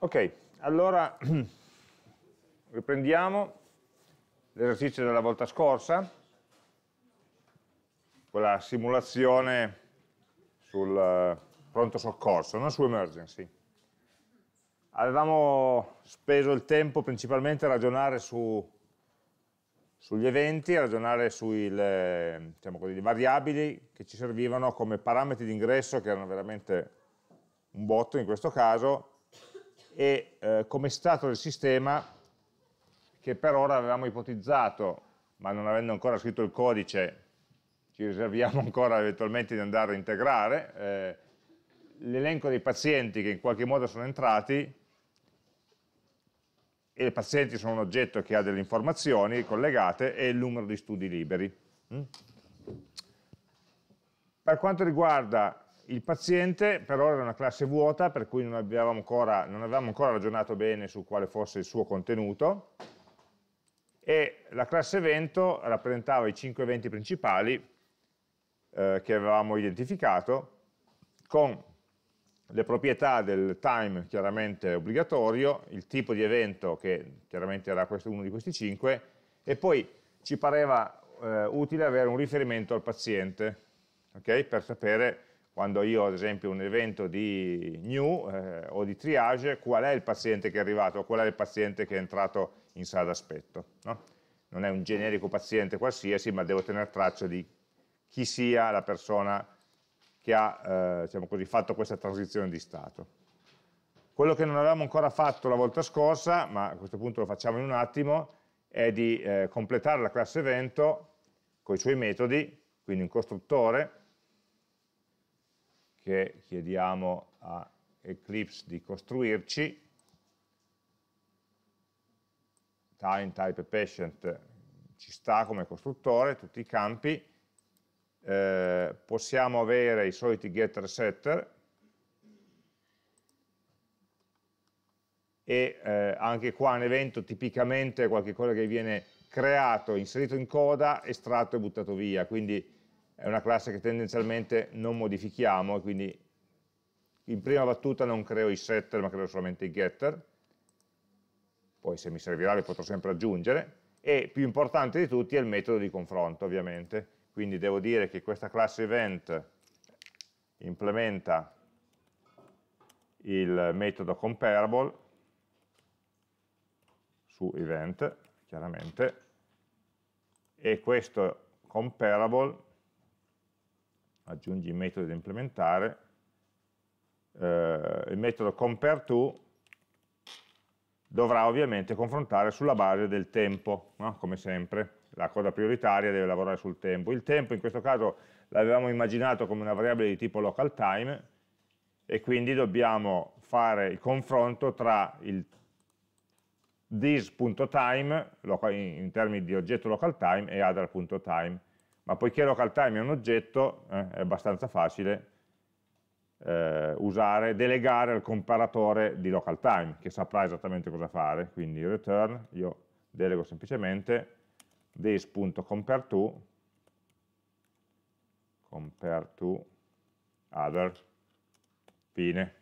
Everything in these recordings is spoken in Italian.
Ok, allora riprendiamo l'esercizio della volta scorsa, quella simulazione sul eh, pronto soccorso, non su emergency. Avevamo speso il tempo principalmente a ragionare su, sugli eventi, a ragionare sulle diciamo variabili che ci servivano come parametri d'ingresso, che erano veramente un botto in questo caso, e eh, come stato del sistema che per ora avevamo ipotizzato, ma non avendo ancora scritto il codice ci riserviamo ancora eventualmente di andare a integrare, eh, l'elenco dei pazienti che in qualche modo sono entrati e i pazienti sono un oggetto che ha delle informazioni collegate e il numero di studi liberi. Mm? Per quanto riguarda il paziente però era una classe vuota per cui non avevamo, ancora, non avevamo ancora ragionato bene su quale fosse il suo contenuto e la classe evento rappresentava i 5 eventi principali eh, che avevamo identificato con le proprietà del time chiaramente obbligatorio, il tipo di evento che chiaramente era questo, uno di questi 5 e poi ci pareva eh, utile avere un riferimento al paziente okay, per sapere quando io ad esempio un evento di new eh, o di triage, qual è il paziente che è arrivato, qual è il paziente che è entrato in sala d'aspetto. No? Non è un generico paziente qualsiasi, ma devo tenere traccia di chi sia la persona che ha eh, diciamo così, fatto questa transizione di stato. Quello che non avevamo ancora fatto la volta scorsa, ma a questo punto lo facciamo in un attimo, è di eh, completare la classe evento con i suoi metodi, quindi un costruttore, che chiediamo a Eclipse di costruirci, time, type e patient ci sta come costruttore, tutti i campi, eh, possiamo avere i soliti getter e setter e eh, anche qua un evento tipicamente è qualcosa che viene creato, inserito in coda, estratto e buttato via, quindi è una classe che tendenzialmente non modifichiamo quindi in prima battuta non creo i setter ma creo solamente i getter poi se mi servirà li potrò sempre aggiungere e più importante di tutti è il metodo di confronto ovviamente quindi devo dire che questa classe event implementa il metodo comparable su event chiaramente e questo comparable aggiungi metodi da implementare, eh, il metodo compareTo dovrà ovviamente confrontare sulla base del tempo, no? come sempre, la cosa prioritaria deve lavorare sul tempo. Il tempo in questo caso l'avevamo immaginato come una variabile di tipo local time e quindi dobbiamo fare il confronto tra il this.time in termini di oggetto local time e other.time ma poiché local time è un oggetto, eh, è abbastanza facile eh, usare, delegare al comparatore di local time, che saprà esattamente cosa fare, quindi return, io delego semplicemente days.compareTo compare to other, fine.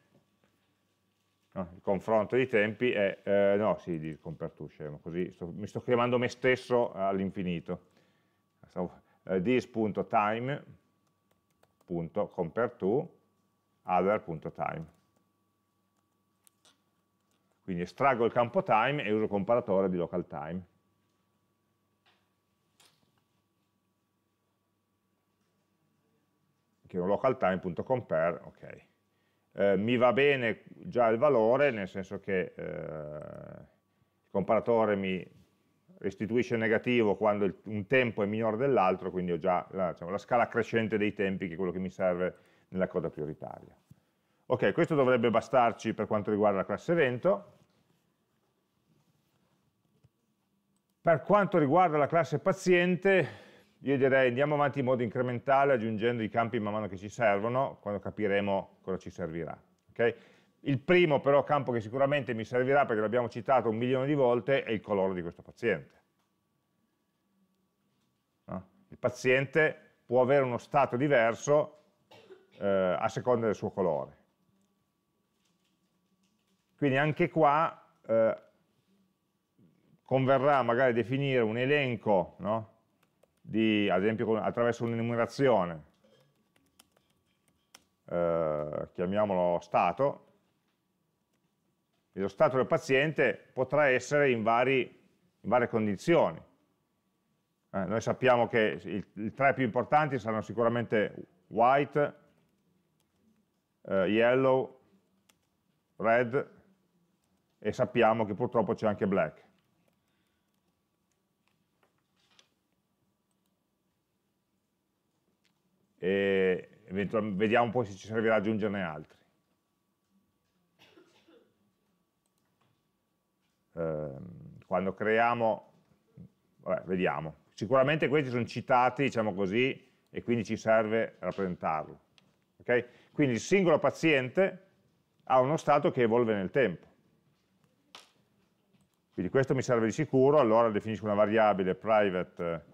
No, il confronto di tempi è, eh, no, sì, di compare to, scemo, così sto, mi sto chiamando me stesso all'infinito. Stavo, eh, this.time.compareTo other.time. Quindi estraggo il campo time e uso il comparatore di local time. Che è un local localtime.compare, ok. Eh, mi va bene già il valore, nel senso che eh, il comparatore mi restituisce negativo quando il, un tempo è minore dell'altro, quindi ho già la, diciamo, la, scala crescente dei tempi che è quello che mi serve nella coda prioritaria. Ok, questo dovrebbe bastarci per quanto riguarda la classe evento. Per quanto riguarda la classe paziente, io direi andiamo avanti in modo incrementale aggiungendo i campi man mano che ci servono, quando capiremo cosa ci servirà. Okay? Il primo però campo che sicuramente mi servirà, perché l'abbiamo citato un milione di volte, è il colore di questo paziente. No? Il paziente può avere uno stato diverso eh, a seconda del suo colore. Quindi anche qua eh, converrà magari definire un elenco, no? di, ad esempio attraverso un'enumerazione, eh, chiamiamolo stato, e lo stato del paziente potrà essere in, vari, in varie condizioni. Eh, noi sappiamo che il, i tre più importanti saranno sicuramente white, eh, yellow, red e sappiamo che purtroppo c'è anche black. E vediamo poi se ci servirà aggiungerne altri. Ehm, quando creiamo, vabbè, vediamo, sicuramente questi sono citati, diciamo così, e quindi ci serve rappresentarlo. Okay? Quindi il singolo paziente ha uno stato che evolve nel tempo. Quindi questo mi serve di sicuro, allora definisco una variabile private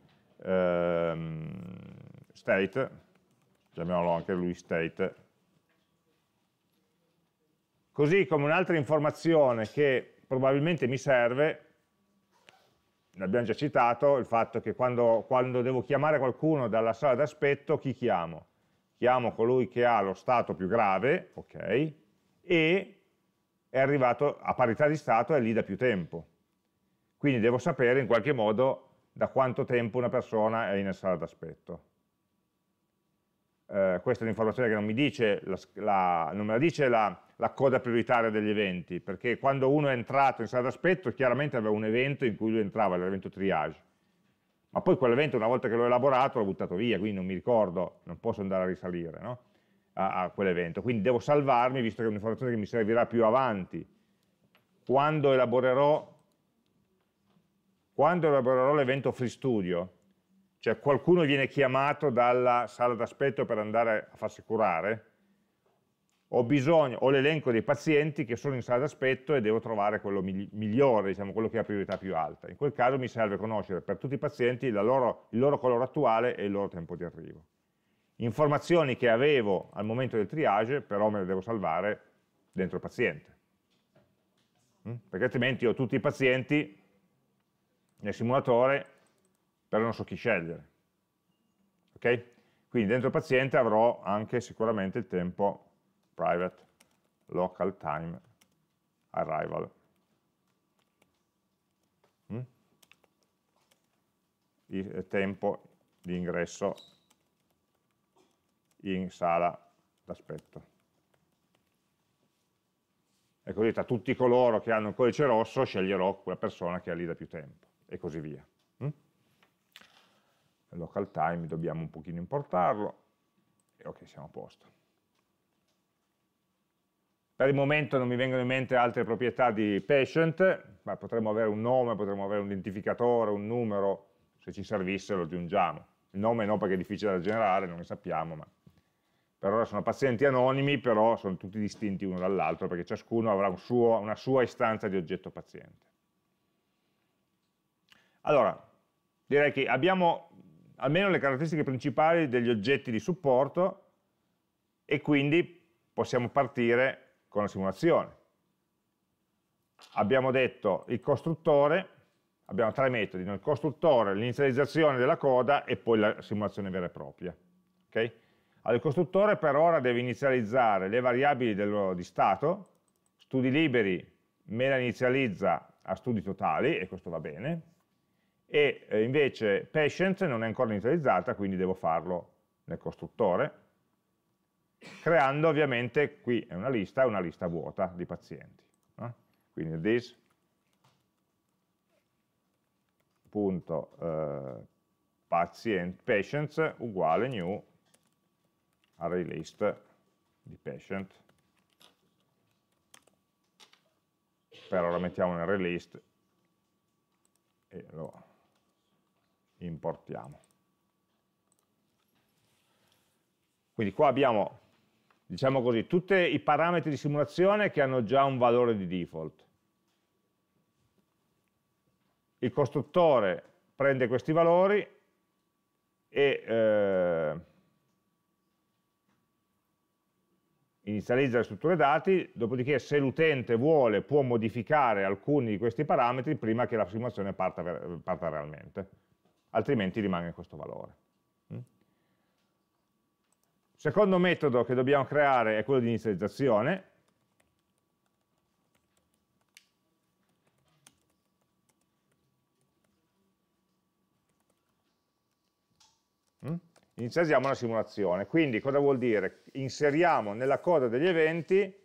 ehm, state, chiamiamolo anche lui state, così come un'altra informazione che probabilmente mi serve, l'abbiamo già citato, il fatto che quando, quando devo chiamare qualcuno dalla sala d'aspetto, chi chiamo? Chiamo colui che ha lo stato più grave, ok, e è arrivato a parità di stato è lì da più tempo. Quindi devo sapere in qualche modo da quanto tempo una persona è in sala d'aspetto. Eh, questa è un'informazione che non mi dice, la, la, non me la dice la, la coda prioritaria degli eventi, perché quando uno è entrato in sala d'aspetto chiaramente aveva un evento in cui lui entrava, l'evento triage, ma poi quell'evento una volta che l'ho elaborato l'ho buttato via, quindi non mi ricordo, non posso andare a risalire no? a, a quell'evento, quindi devo salvarmi visto che è un'informazione che mi servirà più avanti, quando elaborerò quando elaborerò l'evento free studio, cioè qualcuno viene chiamato dalla sala d'aspetto per andare a farsi curare, ho bisogno, ho l'elenco dei pazienti che sono in sala d'aspetto e devo trovare quello migliore, diciamo, quello che ha priorità più alta. In quel caso mi serve conoscere per tutti i pazienti loro, il loro colore attuale e il loro tempo di arrivo. Informazioni che avevo al momento del triage, però me le devo salvare dentro il paziente. Mm? Perché altrimenti ho tutti i pazienti nel simulatore, però non so chi scegliere. Okay? Quindi dentro il paziente avrò anche sicuramente il tempo private local time arrival. Mm? Il eh, tempo di ingresso in sala d'aspetto. E così tra tutti coloro che hanno il codice rosso sceglierò quella persona che ha lì da più tempo e così via. Mm? Local time dobbiamo un pochino importarlo e ok siamo a posto. Per il momento non mi vengono in mente altre proprietà di patient, ma potremmo avere un nome, potremmo avere un identificatore, un numero, se ci servisse lo aggiungiamo. Il nome no perché è difficile da generare, non ne sappiamo, ma per ora sono pazienti anonimi, però sono tutti distinti uno dall'altro perché ciascuno avrà un suo, una sua istanza di oggetto paziente. Allora, direi che abbiamo almeno le caratteristiche principali degli oggetti di supporto e quindi possiamo partire con la simulazione. Abbiamo detto il costruttore, abbiamo tre metodi, il costruttore, l'inizializzazione della coda e poi la simulazione vera e propria. Okay? Allora, il costruttore per ora deve inizializzare le variabili dello, di stato, studi liberi me la inizializza a studi totali, e questo va bene, e eh, invece patient non è ancora inizializzata, quindi devo farlo nel costruttore, creando ovviamente, qui è una lista, una lista vuota di pazienti. No? Quindi this punto, eh, patient, patients uguale new array list di patient però lo mettiamo nel list e lo importiamo quindi qua abbiamo diciamo così, tutti i parametri di simulazione che hanno già un valore di default. Il costruttore prende questi valori e eh, inizializza le strutture dati, dopodiché se l'utente vuole può modificare alcuni di questi parametri prima che la simulazione parta, parta realmente, altrimenti rimane questo valore secondo metodo che dobbiamo creare è quello di inizializzazione, mm? inizializziamo la simulazione. Quindi cosa vuol dire? Inseriamo nella coda degli eventi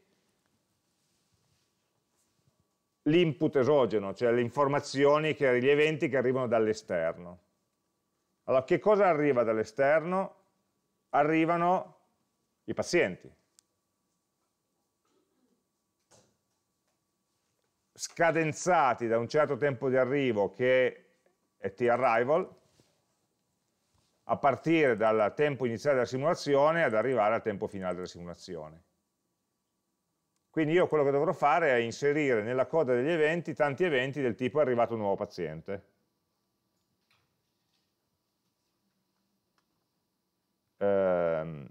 l'input esogeno, cioè le informazioni, che, gli eventi che arrivano dall'esterno. Allora, che cosa arriva dall'esterno? arrivano i pazienti. Scadenzati da un certo tempo di arrivo che è t-arrival, a partire dal tempo iniziale della simulazione ad arrivare al tempo finale della simulazione. Quindi io quello che dovrò fare è inserire nella coda degli eventi tanti eventi del tipo è arrivato un nuovo paziente. ehm,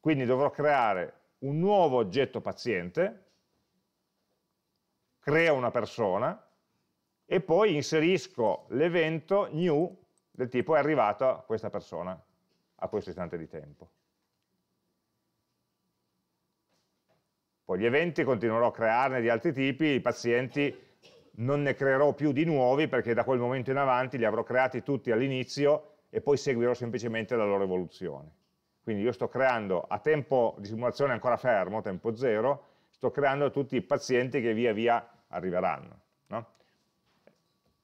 quindi dovrò creare un nuovo oggetto paziente, creo una persona e poi inserisco l'evento new del tipo è arrivata questa persona a questo istante di tempo. Poi gli eventi continuerò a crearne di altri tipi, i pazienti non ne creerò più di nuovi perché da quel momento in avanti li avrò creati tutti all'inizio e poi seguirò semplicemente la loro evoluzione. Quindi io sto creando a tempo di simulazione ancora fermo, tempo zero, sto creando tutti i pazienti che via via arriveranno. No?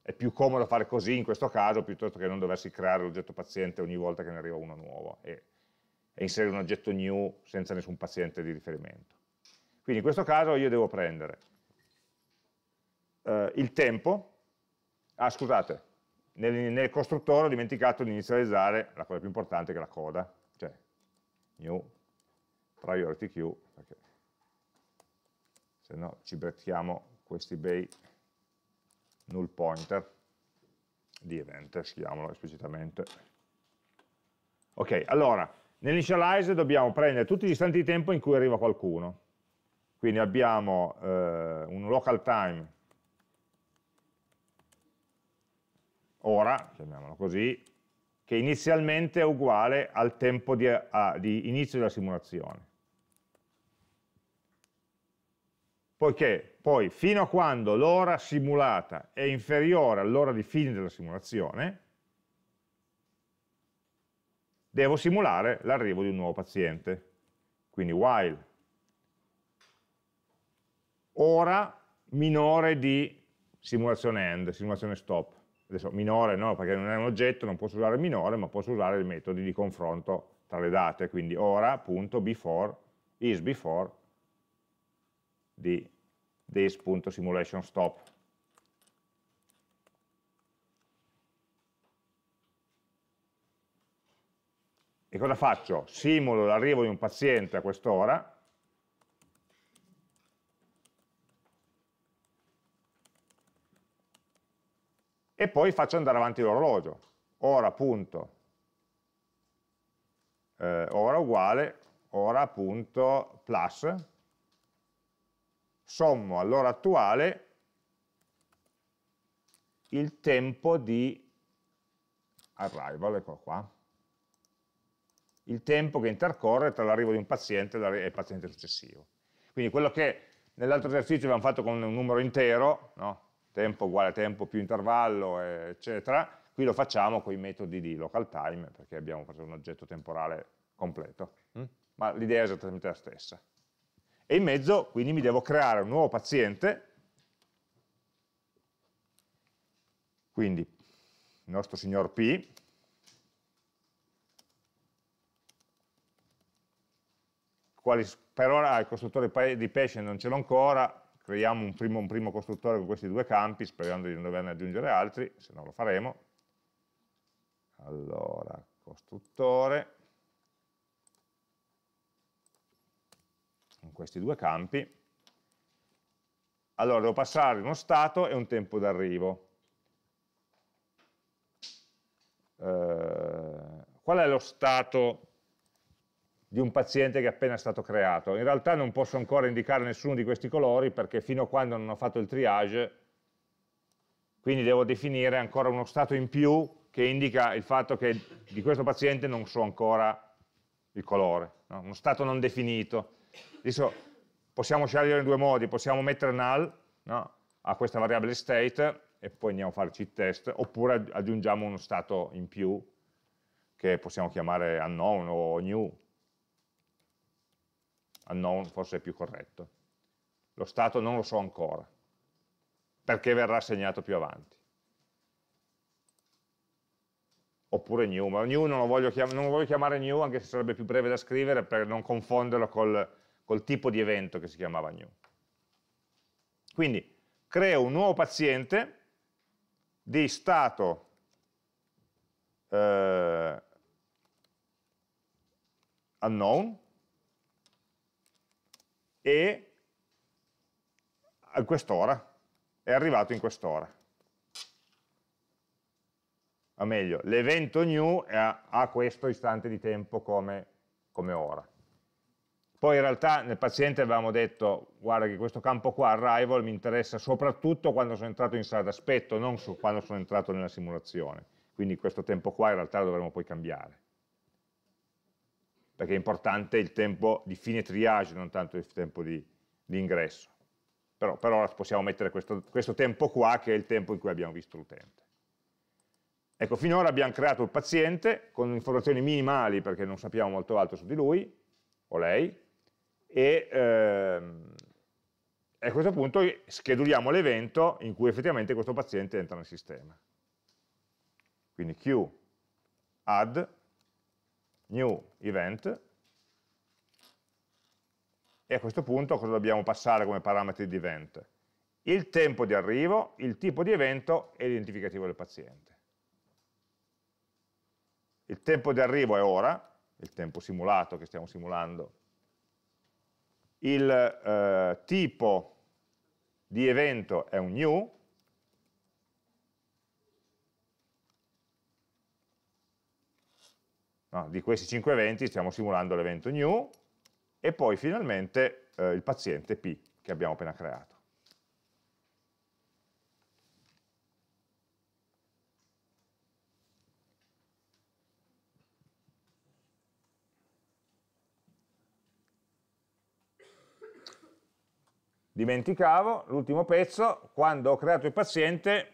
È più comodo fare così in questo caso piuttosto che non doversi creare l'oggetto paziente ogni volta che ne arriva uno nuovo e, e inserire un oggetto new senza nessun paziente di riferimento. Quindi in questo caso io devo prendere Uh, il tempo, ah scusate, nel, nel costruttore ho dimenticato di inizializzare la cosa più importante che è la coda, cioè new priority queue, perché se no ci becchiamo questi bei null pointer di event, schiamolo esplicitamente. Ok, allora, nell'initialize dobbiamo prendere tutti gli istanti di tempo in cui arriva qualcuno. Quindi abbiamo eh, un local time ora, chiamiamolo così, che inizialmente è uguale al tempo di, a, di inizio della simulazione. Poiché poi fino a quando l'ora simulata è inferiore all'ora di fine della simulazione, devo simulare l'arrivo di un nuovo paziente. Quindi while ora minore di simulazione end, simulazione stop adesso minore no, perché non è un oggetto, non posso usare minore, ma posso usare i metodi di confronto tra le date, quindi ora.before is before di this.simulationStop. E cosa faccio? Simulo l'arrivo di un paziente a quest'ora, e poi faccio andare avanti l'orologio. Ora punto, eh, ora uguale, ora punto plus, sommo all'ora attuale il tempo di arrival, eccolo qua, il tempo che intercorre tra l'arrivo di un paziente e il paziente successivo. Quindi quello che nell'altro esercizio abbiamo fatto con un numero intero, no? tempo uguale tempo più intervallo, eccetera. Qui lo facciamo con i metodi di local time, perché abbiamo preso un oggetto temporale completo. Mm. Ma l'idea è esattamente la stessa. E in mezzo, quindi, mi devo creare un nuovo paziente, quindi il nostro signor P, quali, per ora il costruttore di patient non ce l'ho ancora, creiamo un primo, un primo costruttore con questi due campi, sperando di non doverne aggiungere altri, se no lo faremo. Allora, costruttore, con questi due campi. Allora, devo passare uno stato e un tempo d'arrivo. Eh, qual è lo stato di un paziente che è appena stato creato. In realtà non posso ancora indicare nessuno di questi colori perché fino a quando non ho fatto il triage, quindi devo definire ancora uno stato in più che indica il fatto che di questo paziente non so ancora il colore, no? uno stato non definito. Adesso possiamo scegliere in due modi, possiamo mettere null no? a questa variabile state e poi andiamo a farci il test, oppure aggiungiamo uno stato in più che possiamo chiamare unknown o new, unknown forse è più corretto. Lo stato non lo so ancora, perché verrà assegnato più avanti. Oppure new, ma new non lo voglio, chiam non lo voglio chiamare new, anche se sarebbe più breve da scrivere, per non confonderlo col, col tipo di evento che si chiamava new. Quindi creo un nuovo paziente di stato eh, unknown, e a quest'ora, è arrivato in quest'ora. O meglio, l'evento new ha questo istante di tempo come, come ora. Poi in realtà nel paziente avevamo detto, guarda che questo campo qua, arrival, mi interessa soprattutto quando sono entrato in sala d'aspetto, non quando sono entrato nella simulazione. Quindi questo tempo qua in realtà lo dovremmo poi cambiare perché è importante il tempo di fine triage, non tanto il tempo di, di ingresso. Però per ora possiamo mettere questo, questo tempo qua, che è il tempo in cui abbiamo visto l'utente. Ecco, finora abbiamo creato il paziente con informazioni minimali, perché non sappiamo molto altro su di lui, o lei, e ehm, a questo punto scheduliamo l'evento in cui effettivamente questo paziente entra nel sistema. Quindi Q add new event e a questo punto cosa dobbiamo passare come parametri di event? Il tempo di arrivo, il tipo di evento e l'identificativo del paziente. Il tempo di arrivo è ora, il tempo simulato che stiamo simulando. Il eh, tipo di evento è un new, No, di questi 5 eventi stiamo simulando l'evento new e poi finalmente eh, il paziente P che abbiamo appena creato. Dimenticavo l'ultimo pezzo, quando ho creato il paziente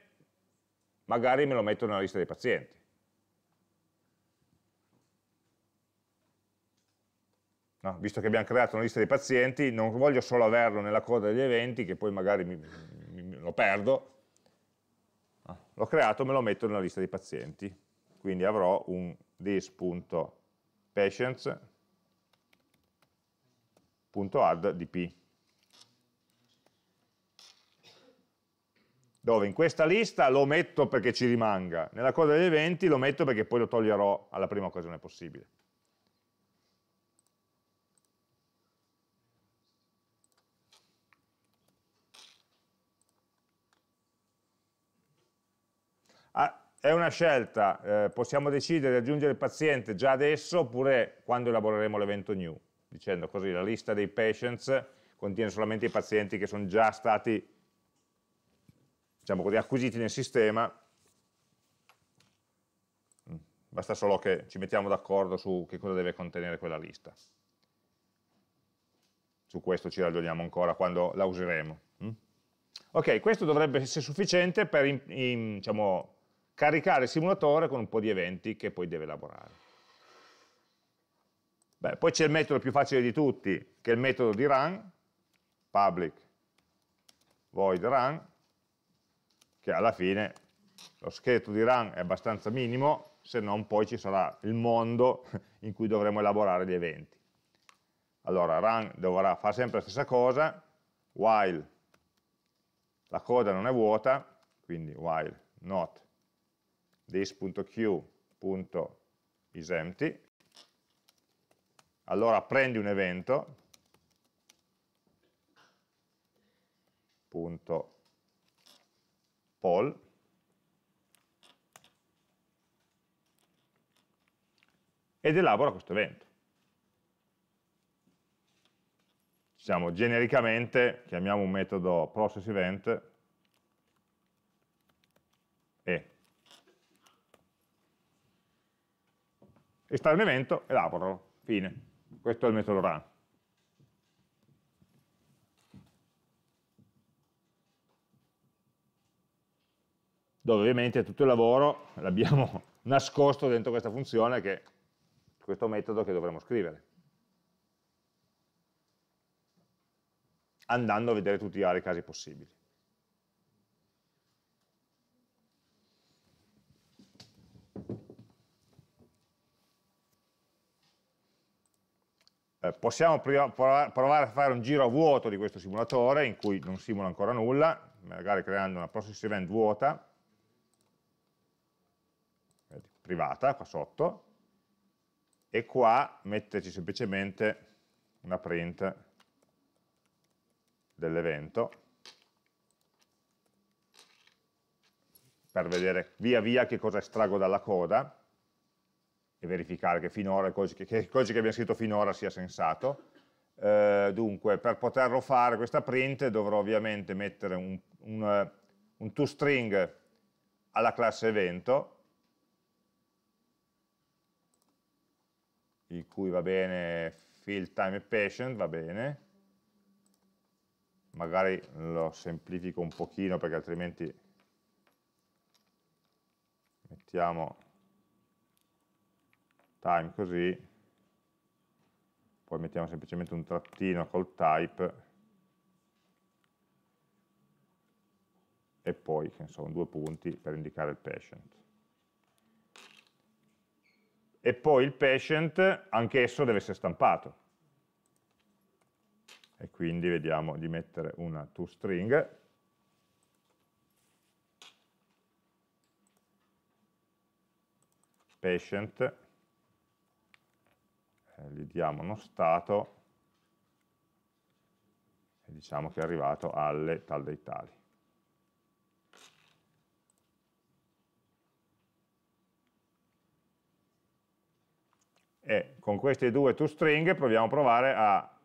magari me lo metto nella lista dei pazienti No, visto che abbiamo creato una lista dei pazienti, non voglio solo averlo nella coda degli eventi, che poi magari mi, mi, lo perdo. L'ho creato, me lo metto nella lista dei pazienti. Quindi avrò un this.patients.add Dove in questa lista lo metto perché ci rimanga, nella coda degli eventi lo metto perché poi lo toglierò alla prima occasione possibile. Ah, è una scelta, eh, possiamo decidere di aggiungere il paziente già adesso oppure quando elaboreremo l'evento new, dicendo così la lista dei patients contiene solamente i pazienti che sono già stati diciamo così, acquisiti nel sistema, mm, basta solo che ci mettiamo d'accordo su che cosa deve contenere quella lista. Su questo ci ragioniamo ancora quando la useremo. Mm? Ok, questo dovrebbe essere sufficiente per in, in, diciamo, caricare il simulatore con un po' di eventi che poi deve elaborare. Beh, poi c'è il metodo più facile di tutti, che è il metodo di run, public void run, che alla fine lo scheletro di run è abbastanza minimo, se non poi ci sarà il mondo in cui dovremo elaborare gli eventi. Allora, run dovrà fare sempre la stessa cosa, while la coda non è vuota, quindi while not this.queue.isEmpty, allora prendi un evento, punto poll, ed elabora questo evento. Diciamo genericamente, chiamiamo un metodo process event, estrae un evento elaboralo, fine. Questo è il metodo run. Dove ovviamente tutto il lavoro l'abbiamo nascosto dentro questa funzione che questo metodo che dovremmo scrivere. Andando a vedere tutti i vari casi possibili. Eh, possiamo provare a fare un giro a vuoto di questo simulatore in cui non simula ancora nulla, magari creando una process event vuota, privata qua sotto, e qua metterci semplicemente una print dell'evento per vedere via via che cosa estraggo dalla coda e verificare che, finora, che, che il codice che abbiamo scritto finora sia sensato. Eh, dunque, per poterlo fare questa print dovrò ovviamente mettere un, un, eh, un toString alla classe evento, il cui va bene fill time e patient, va bene, magari lo semplifico un pochino perché altrimenti mettiamo time così, poi mettiamo semplicemente un trattino col type e poi, che ne so, due punti per indicare il patient. E poi il patient, anch'esso deve essere stampato. E quindi vediamo di mettere una toString patient eh, gli diamo uno stato e diciamo che è arrivato alle tal dei tali. E con queste due toString proviamo a provare a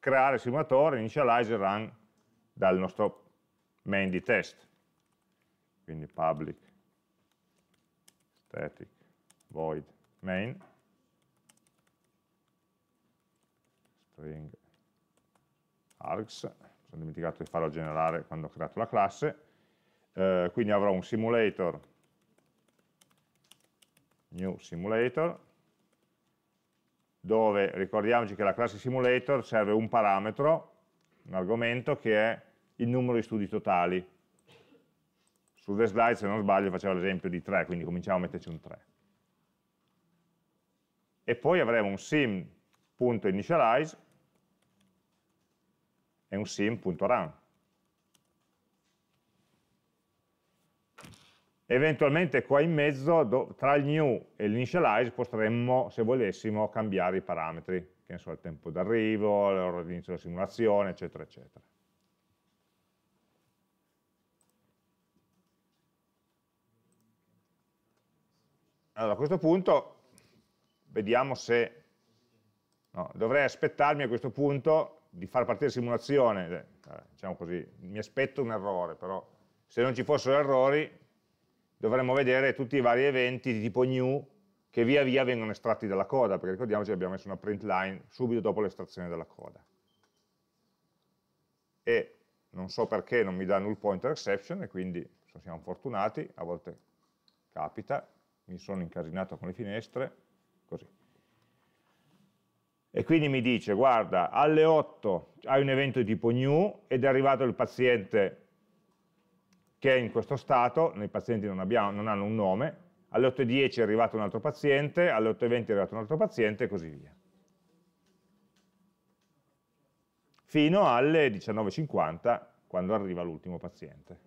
creare il simulatore initialize run dal nostro main di test. Quindi public static void main string args, mi sono dimenticato di farlo generare quando ho creato la classe, eh, quindi avrò un simulator, new simulator, dove ricordiamoci che la classe simulator serve un parametro, un argomento che è il numero di studi totali. Sulle slide, se non sbaglio, faceva l'esempio di 3, quindi cominciamo a metterci un 3. E poi avremo un sim.initialize è un sim.run. Eventualmente qua in mezzo, tra il new e l'initialize, potremmo, se volessimo, cambiare i parametri, che ne so, il tempo d'arrivo, l'ora di inizio della simulazione, eccetera, eccetera. Allora, a questo punto, vediamo se... No, dovrei aspettarmi a questo punto di far partire simulazione, eh, diciamo così, mi aspetto un errore, però se non ci fossero errori dovremmo vedere tutti i vari eventi di tipo new che via via vengono estratti dalla coda, perché ricordiamoci che abbiamo messo una print line subito dopo l'estrazione della coda. E non so perché non mi dà null pointer exception, e quindi siamo fortunati, a volte capita, mi sono incasinato con le finestre, e quindi mi dice guarda alle 8 hai un evento di tipo new ed è arrivato il paziente che è in questo stato, i pazienti non, abbiamo, non hanno un nome, alle 8.10 è arrivato un altro paziente, alle 8.20 è arrivato un altro paziente e così via. Fino alle 19.50 quando arriva l'ultimo paziente.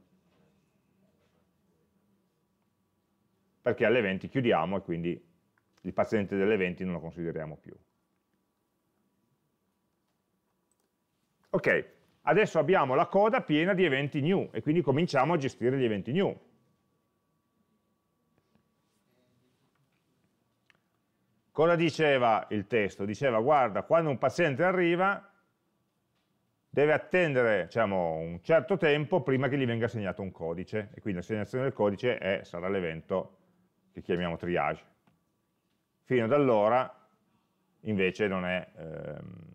Perché alle 20 chiudiamo e quindi il paziente delle 20 non lo consideriamo più. Ok, adesso abbiamo la coda piena di eventi new e quindi cominciamo a gestire gli eventi new. Cosa diceva il testo? Diceva, guarda, quando un paziente arriva deve attendere diciamo, un certo tempo prima che gli venga assegnato un codice e quindi l'assegnazione del codice è, sarà l'evento che chiamiamo triage. Fino ad allora invece non è... Ehm,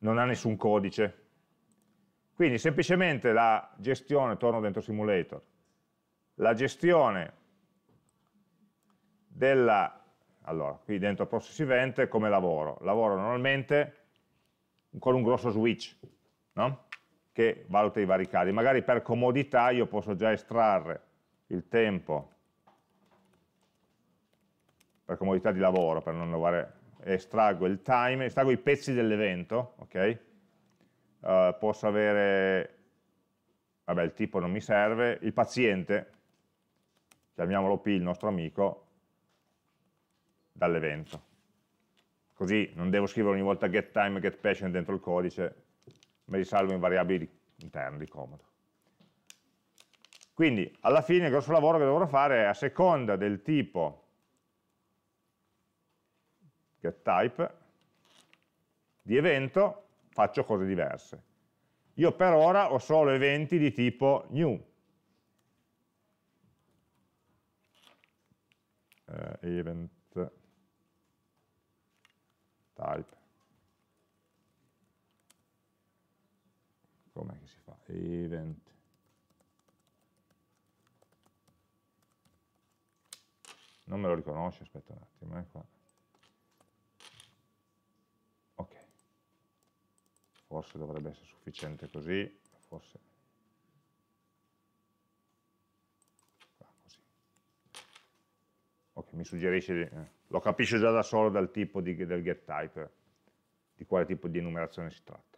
non ha nessun codice. Quindi semplicemente la gestione, torno dentro simulator, la gestione della, allora, qui dentro process event come lavoro, lavoro normalmente con un grosso switch, no? che valuta i vari casi. Magari per comodità io posso già estrarre il tempo per comodità di lavoro, per non lavorare estraggo il time, estraggo i pezzi dell'evento, ok? Uh, posso avere, vabbè il tipo non mi serve, il paziente, chiamiamolo P, il nostro amico, dall'evento. Così non devo scrivere ogni volta get time e get patient dentro il codice, me li salvo in variabili interne di comodo. Quindi alla fine il grosso lavoro che dovrò fare è a seconda del tipo getType, di evento faccio cose diverse. Io per ora ho solo eventi di tipo new. Eh, event type. Com'è che si fa? Event non me lo riconosce, aspetta un attimo, eh, ecco. qua. forse dovrebbe essere sufficiente così, forse ah, così. Ok, mi suggerisce, eh, lo capisce già da solo dal tipo di, del get type, di quale tipo di enumerazione si tratta.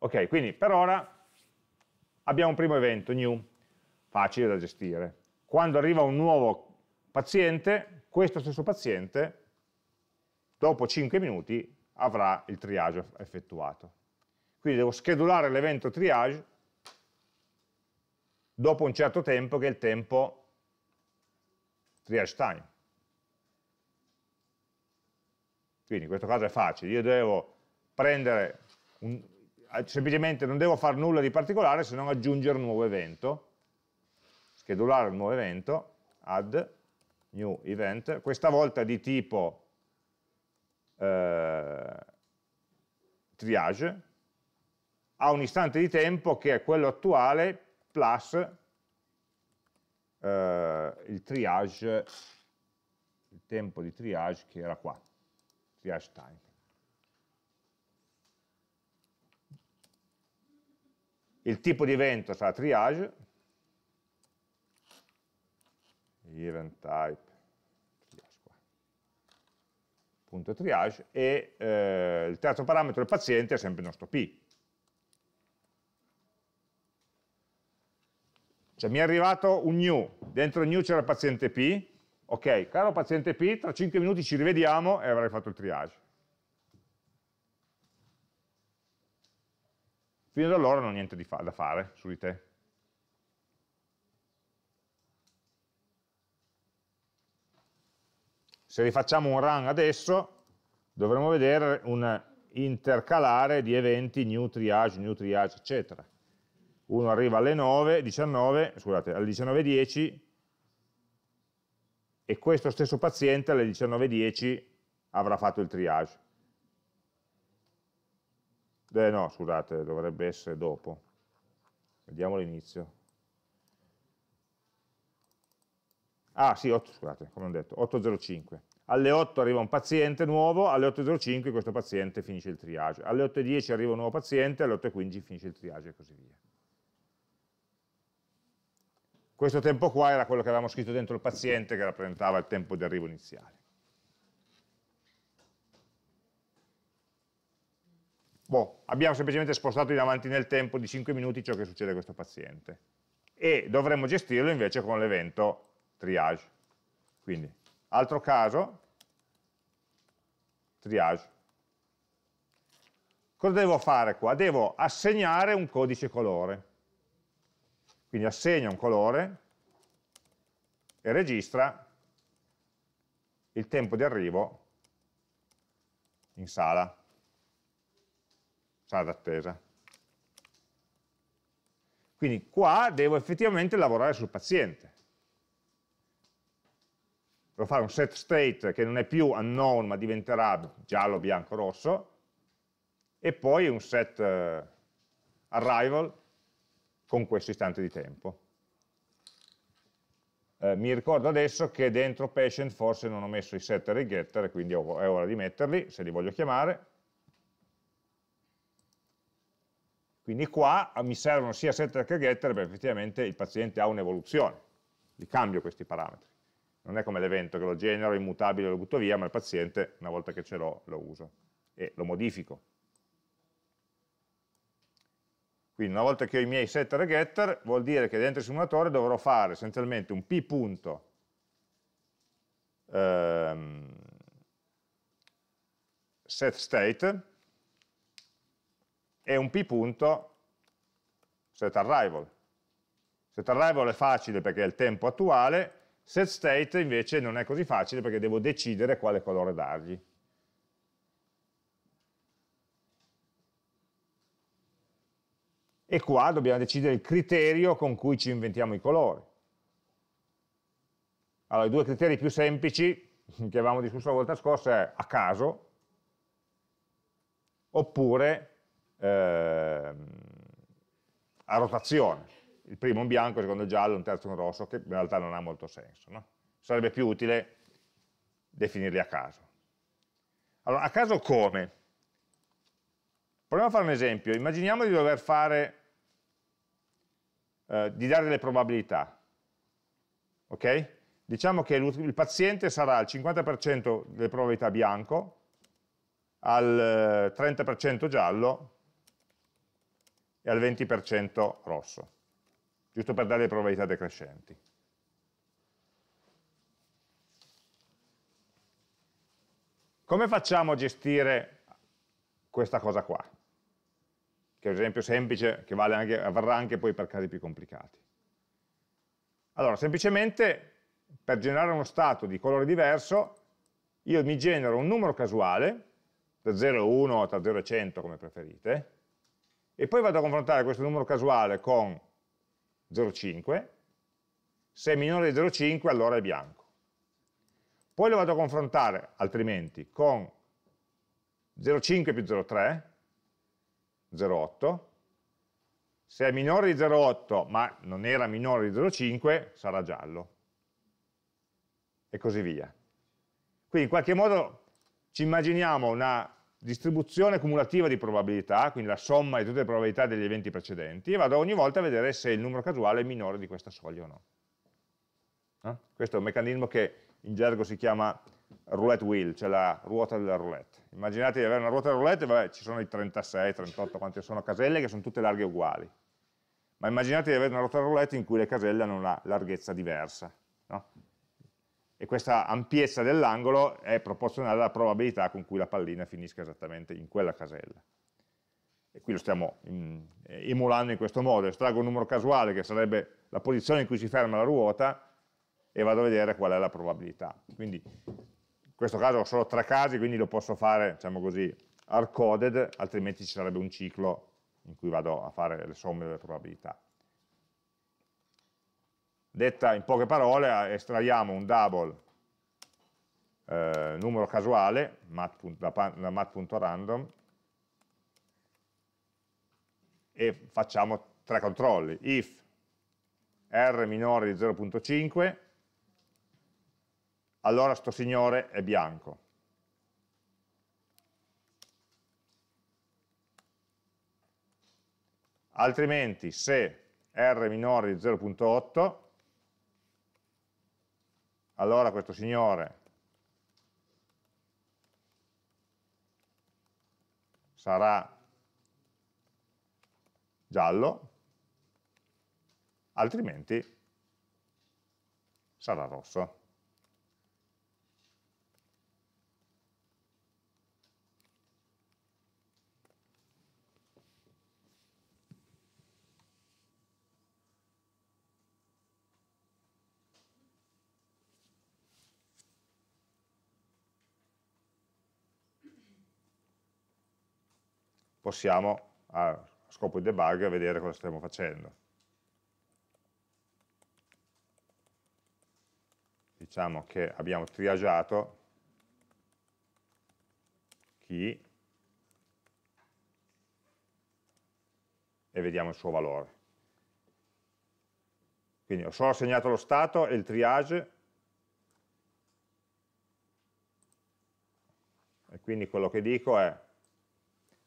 Ok, quindi per ora abbiamo un primo evento, new, facile da gestire. Quando arriva un nuovo paziente, questo stesso paziente, dopo 5 minuti, avrà il triage effettuato. Quindi devo schedulare l'evento triage dopo un certo tempo che è il tempo triage time. Quindi in questo caso è facile, io devo prendere, un, semplicemente non devo fare nulla di particolare se non aggiungere un nuovo evento, schedulare un nuovo evento, add new event, questa volta di tipo eh, triage, a un istante di tempo che è quello attuale plus eh, il triage, il tempo di triage che era qua, triage time. Il tipo di evento sarà triage, event type triage, e eh, il terzo parametro del paziente è sempre il nostro P, Cioè mi è arrivato un new, dentro il new c'era il paziente P, ok, caro paziente P, tra 5 minuti ci rivediamo e avrai fatto il triage. Fino ad allora non ho niente fa da fare su di te. Se rifacciamo un run adesso, dovremo vedere un intercalare di eventi new triage, new triage, eccetera uno arriva alle 9, 19, scusate, alle 19.10 e questo stesso paziente alle 19.10 avrà fatto il triage. Eh, no, scusate, dovrebbe essere dopo. Vediamo l'inizio. Ah sì, 8, scusate, come ho detto, 8.05. Alle 8 arriva un paziente nuovo, alle 8.05 questo paziente finisce il triage. Alle 8.10 arriva un nuovo paziente, alle 8.15 finisce il triage e così via. Questo tempo qua era quello che avevamo scritto dentro il paziente che rappresentava il tempo di arrivo iniziale. Boh, abbiamo semplicemente spostato in avanti nel tempo di 5 minuti ciò che succede a questo paziente e dovremmo gestirlo invece con l'evento triage. Quindi, altro caso, triage. Cosa devo fare qua? Devo assegnare un codice colore. Quindi assegna un colore e registra il tempo di arrivo in sala, sala d'attesa. Quindi qua devo effettivamente lavorare sul paziente. Devo fare un set state che non è più unknown ma diventerà giallo, bianco, rosso e poi un set eh, arrival con questo istante di tempo. Eh, mi ricordo adesso che dentro patient forse non ho messo i setter e i getter, quindi è ora di metterli, se li voglio chiamare. Quindi qua ah, mi servono sia setter che getter, perché effettivamente il paziente ha un'evoluzione, li cambio questi parametri. Non è come l'evento che lo genero, immutabile, lo butto via, ma il paziente una volta che ce l'ho lo uso e lo modifico. Quindi una volta che ho i miei setter e getter, vuol dire che dentro il simulatore dovrò fare essenzialmente un p punto ehm, set state e un p punto set arrival. Set arrival è facile perché è il tempo attuale, set state invece non è così facile perché devo decidere quale colore dargli. E qua dobbiamo decidere il criterio con cui ci inventiamo i colori. Allora, i due criteri più semplici che avevamo discusso la volta scorsa è a caso oppure eh, a rotazione. Il primo un bianco, il secondo un giallo, un terzo un rosso, che in realtà non ha molto senso. No? Sarebbe più utile definirli a caso. Allora, a caso come? Proviamo a fare un esempio. Immaginiamo di dover fare eh, di dare delle probabilità. Okay? Diciamo che il paziente sarà al 50% delle probabilità bianco, al 30% eh, giallo e al 20% rosso, giusto per dare le probabilità decrescenti. Come facciamo a gestire questa cosa qua? che è un esempio semplice che vale anche, varrà anche poi per casi più complicati. Allora, semplicemente per generare uno stato di colore diverso, io mi genero un numero casuale, da 0 a 1 tra 0 e 100 come preferite, e poi vado a confrontare questo numero casuale con 0,5, se è minore di 0,5 allora è bianco. Poi lo vado a confrontare, altrimenti, con 0,5 più 0,3, 0,8. Se è minore di 0,8 ma non era minore di 0,5 sarà giallo. E così via. Quindi in qualche modo ci immaginiamo una distribuzione cumulativa di probabilità, quindi la somma di tutte le probabilità degli eventi precedenti, e vado ogni volta a vedere se il numero casuale è minore di questa soglia o no. Eh? Questo è un meccanismo che in gergo si chiama roulette wheel, cioè la ruota della roulette. Immaginate di avere una ruota della roulette, vabbè, ci sono i 36, 38, quante sono caselle che sono tutte larghe uguali. Ma immaginate di avere una ruota della roulette in cui le caselle hanno una larghezza diversa. No? E questa ampiezza dell'angolo è proporzionale alla probabilità con cui la pallina finisca esattamente in quella casella. E qui lo stiamo mm, emulando in questo modo. Estraggo un numero casuale che sarebbe la posizione in cui si ferma la ruota e vado a vedere qual è la probabilità. Quindi questo caso ho solo tre casi, quindi lo posso fare, diciamo così, hard-coded, altrimenti ci sarebbe un ciclo in cui vado a fare le somme delle probabilità. Detta in poche parole, eh, estraiamo un double eh, numero casuale, da mat.random, e facciamo tre controlli, if r minore di 0.5 allora sto signore è bianco. Altrimenti se r minore di 0.8, allora questo signore sarà giallo, altrimenti sarà rosso. possiamo a scopo di debug vedere cosa stiamo facendo. Diciamo che abbiamo triagiato key e vediamo il suo valore. Quindi ho solo segnato lo stato e il triage e quindi quello che dico è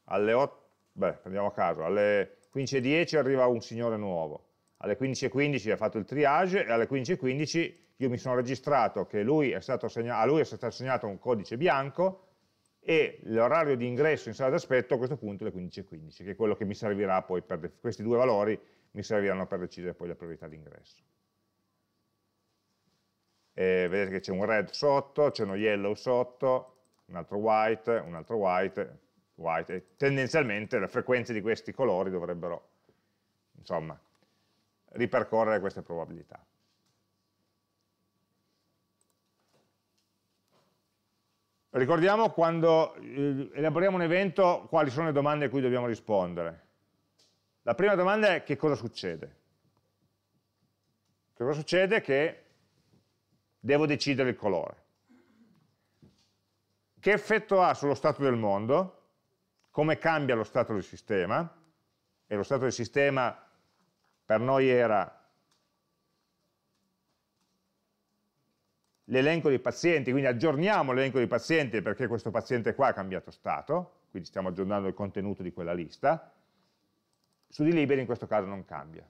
alle 8, beh, prendiamo a caso, alle 15.10 arriva un signore nuovo, alle 15.15 ha fatto il triage e alle 15.15 io mi sono registrato che lui a lui è stato assegnato un codice bianco e l'orario di ingresso in sala d'aspetto a questo punto è le 15.15, che è quello che mi servirà poi per, questi due valori mi serviranno per decidere poi la priorità di ingresso. vedete che c'è un red sotto, c'è uno yellow sotto, un altro white, un altro white, white e tendenzialmente le frequenze di questi colori dovrebbero insomma, ripercorrere queste probabilità. Ricordiamo quando eh, elaboriamo un evento quali sono le domande a cui dobbiamo rispondere. La prima domanda è che cosa succede. Che cosa succede? Che devo decidere il colore. Che effetto ha sullo stato del mondo? come cambia lo stato del sistema, e lo stato del sistema per noi era l'elenco dei pazienti, quindi aggiorniamo l'elenco dei pazienti perché questo paziente qua ha cambiato stato, quindi stiamo aggiornando il contenuto di quella lista, su di liberi in questo caso non cambia.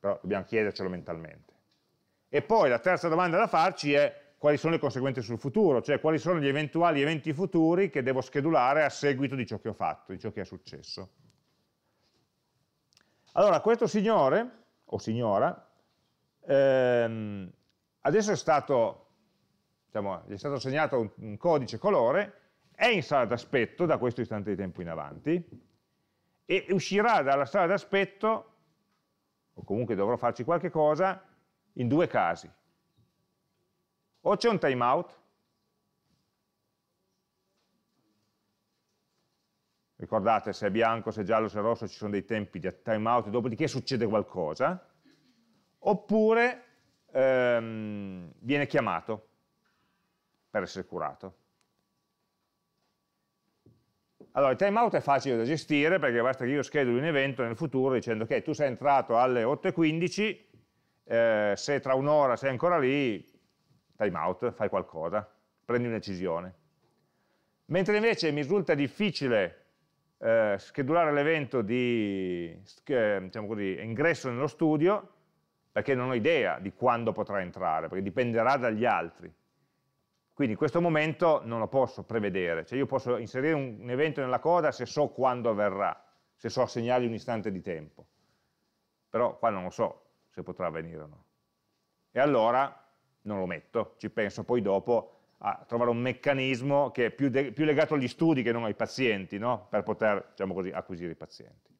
Però dobbiamo chiedercelo mentalmente. E poi la terza domanda da farci è quali sono le conseguenze sul futuro, cioè quali sono gli eventuali eventi futuri che devo schedulare a seguito di ciò che ho fatto, di ciò che è successo. Allora, questo signore o signora ehm, adesso è stato, diciamo, gli è stato assegnato un, un codice colore, è in sala d'aspetto da questo istante di tempo in avanti e uscirà dalla sala d'aspetto, o comunque dovrò farci qualche cosa, in due casi o c'è un timeout, ricordate se è bianco, se è giallo, se è rosso ci sono dei tempi di timeout, dopodiché succede qualcosa, oppure ehm, viene chiamato per essere curato. Allora, il timeout è facile da gestire perché basta che io scheduli un evento nel futuro dicendo che tu sei entrato alle 8.15, eh, se tra un'ora sei ancora lì, time out, fai qualcosa, prendi una decisione. Mentre invece mi risulta difficile eh, schedulare l'evento di eh, diciamo così, ingresso nello studio, perché non ho idea di quando potrà entrare, perché dipenderà dagli altri. Quindi in questo momento non lo posso prevedere, cioè io posso inserire un, un evento nella coda se so quando avverrà, se so segnali un istante di tempo. Però qua non lo so se potrà avvenire o no. E allora non lo metto, ci penso poi dopo a trovare un meccanismo che è più, più legato agli studi che non ai pazienti, no? per poter diciamo così, acquisire i pazienti.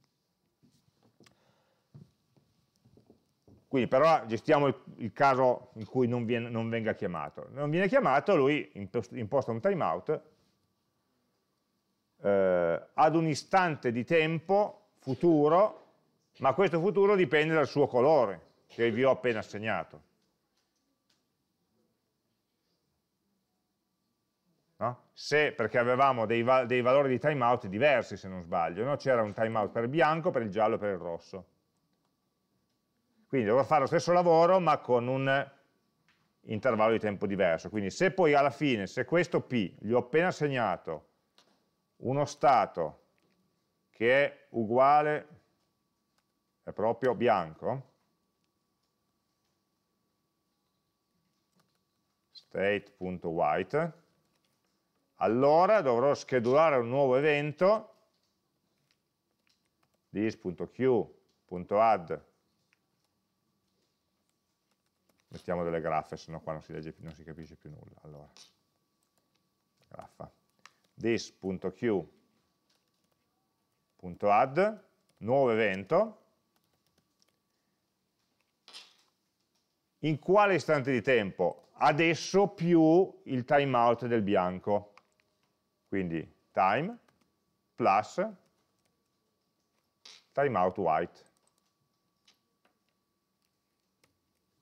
Quindi però gestiamo il, il caso in cui non, viene, non, venga chiamato. Non viene chiamato, lui imposta un timeout eh, ad un istante di tempo futuro, ma questo futuro dipende dal suo colore che vi ho appena assegnato. No? Se, perché avevamo dei, val dei, valori di timeout diversi, se non sbaglio, no? c'era un timeout per il bianco, per il giallo e per il rosso. Quindi dovrò fare lo stesso lavoro, ma con un intervallo di tempo diverso. Quindi se poi alla fine, se questo P gli ho appena assegnato uno stato che è uguale, è proprio bianco, state.white, allora dovrò schedulare un nuovo evento this.q.add mettiamo delle graffe, sennò qua non si, legge, non si capisce più nulla. Allora, graffa this.q.add nuovo evento in quale istante di tempo? Adesso più il timeout del bianco. Quindi time plus timeout white.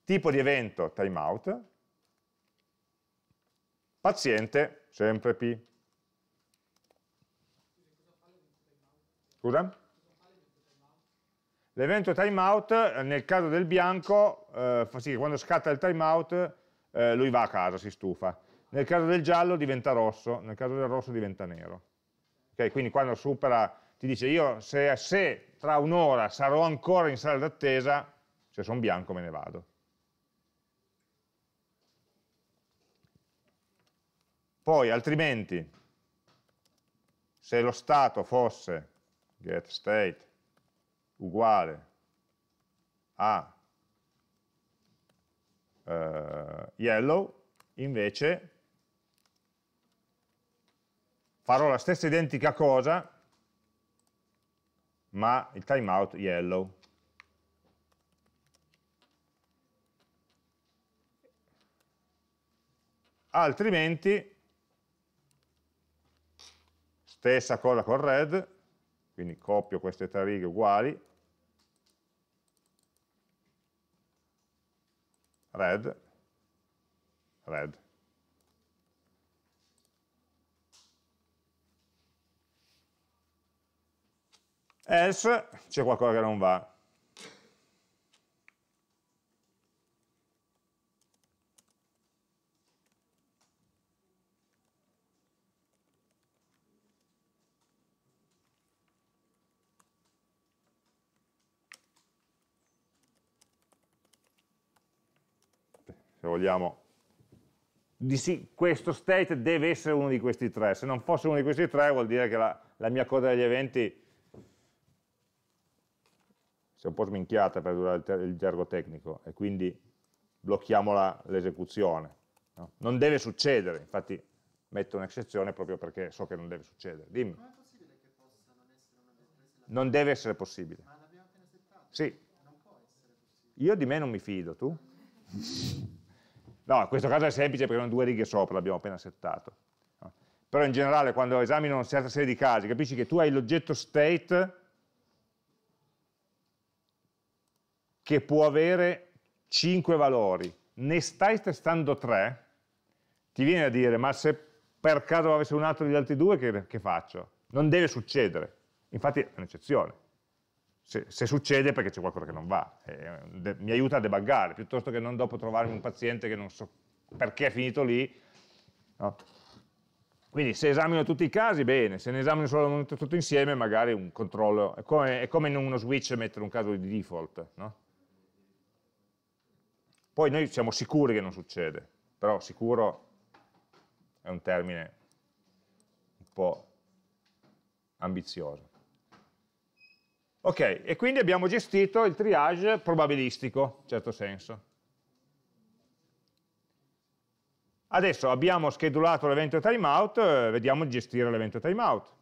Tipo di evento timeout. Paziente, sempre P. Scusa? L'evento timeout nel caso del bianco eh, fa sì che quando scatta il timeout eh, lui va a casa, si stufa nel caso del giallo diventa rosso, nel caso del rosso diventa nero. Okay? Quindi quando supera, ti dice io se, se tra un'ora sarò ancora in sala d'attesa, se sono bianco me ne vado. Poi altrimenti, se lo stato fosse get state uguale a uh, yellow, invece farò la stessa identica cosa, ma il timeout yellow. Altrimenti, stessa cosa col red, quindi copio queste tre righe uguali, red, red. else c'è qualcosa che non va. se vogliamo, sì, questo state deve essere uno di questi tre, se non fosse uno di questi tre vuol dire che la, la mia coda degli eventi un po' sminchiata per usare il, il gergo tecnico e quindi blocchiamo l'esecuzione. No? Non deve succedere, infatti metto un'eccezione proprio perché so che non deve succedere. Dimmi. Ma è possibile che possa non essere una presa? Non deve essere possibile. Ma l'abbiamo appena settato. Sì. Non può essere Io di me non mi fido, tu? no, in questo caso è semplice perché erano due righe sopra, l'abbiamo appena settato. No? Però in generale quando esamino una certa serie di casi, capisci che tu hai l'oggetto state che può avere 5 valori, ne stai testando 3, ti viene a dire, ma se per caso avessi un altro degli altri due, che, che faccio? Non deve succedere. Infatti è un'eccezione. Se, se, succede perché c'è qualcosa che non va, eh, de, mi aiuta a debuggare, piuttosto che non dopo trovarmi un paziente che non so perché è finito lì. No? Quindi se esamino tutti i casi, bene, se ne esamino solo uno tutto insieme, magari un controllo, è come, è come in uno switch mettere un caso di default, no? Poi noi siamo sicuri che non succede, però sicuro è un termine un po' ambizioso. Ok, e quindi abbiamo gestito il triage probabilistico, in certo senso. Adesso abbiamo schedulato l'evento timeout, eh, vediamo di gestire l'evento timeout.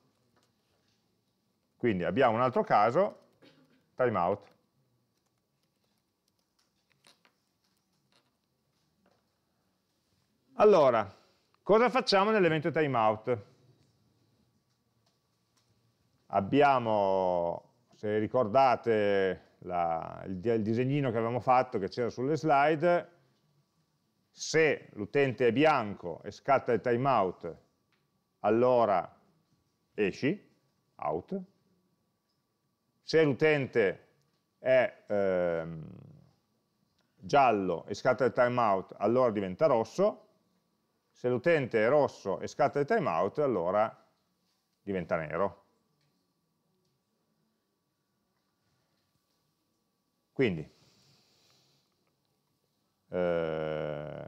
Quindi abbiamo un altro caso, timeout. Allora, cosa facciamo nell'evento timeout? Abbiamo, se ricordate, la, il, il disegnino che avevamo fatto che c'era sulle slide, se l'utente è bianco e scatta il timeout, allora esci, out. Se l'utente è ehm, giallo e scatta il timeout, allora diventa rosso se l'utente è rosso e scatta il timeout, allora diventa nero. Quindi, eh,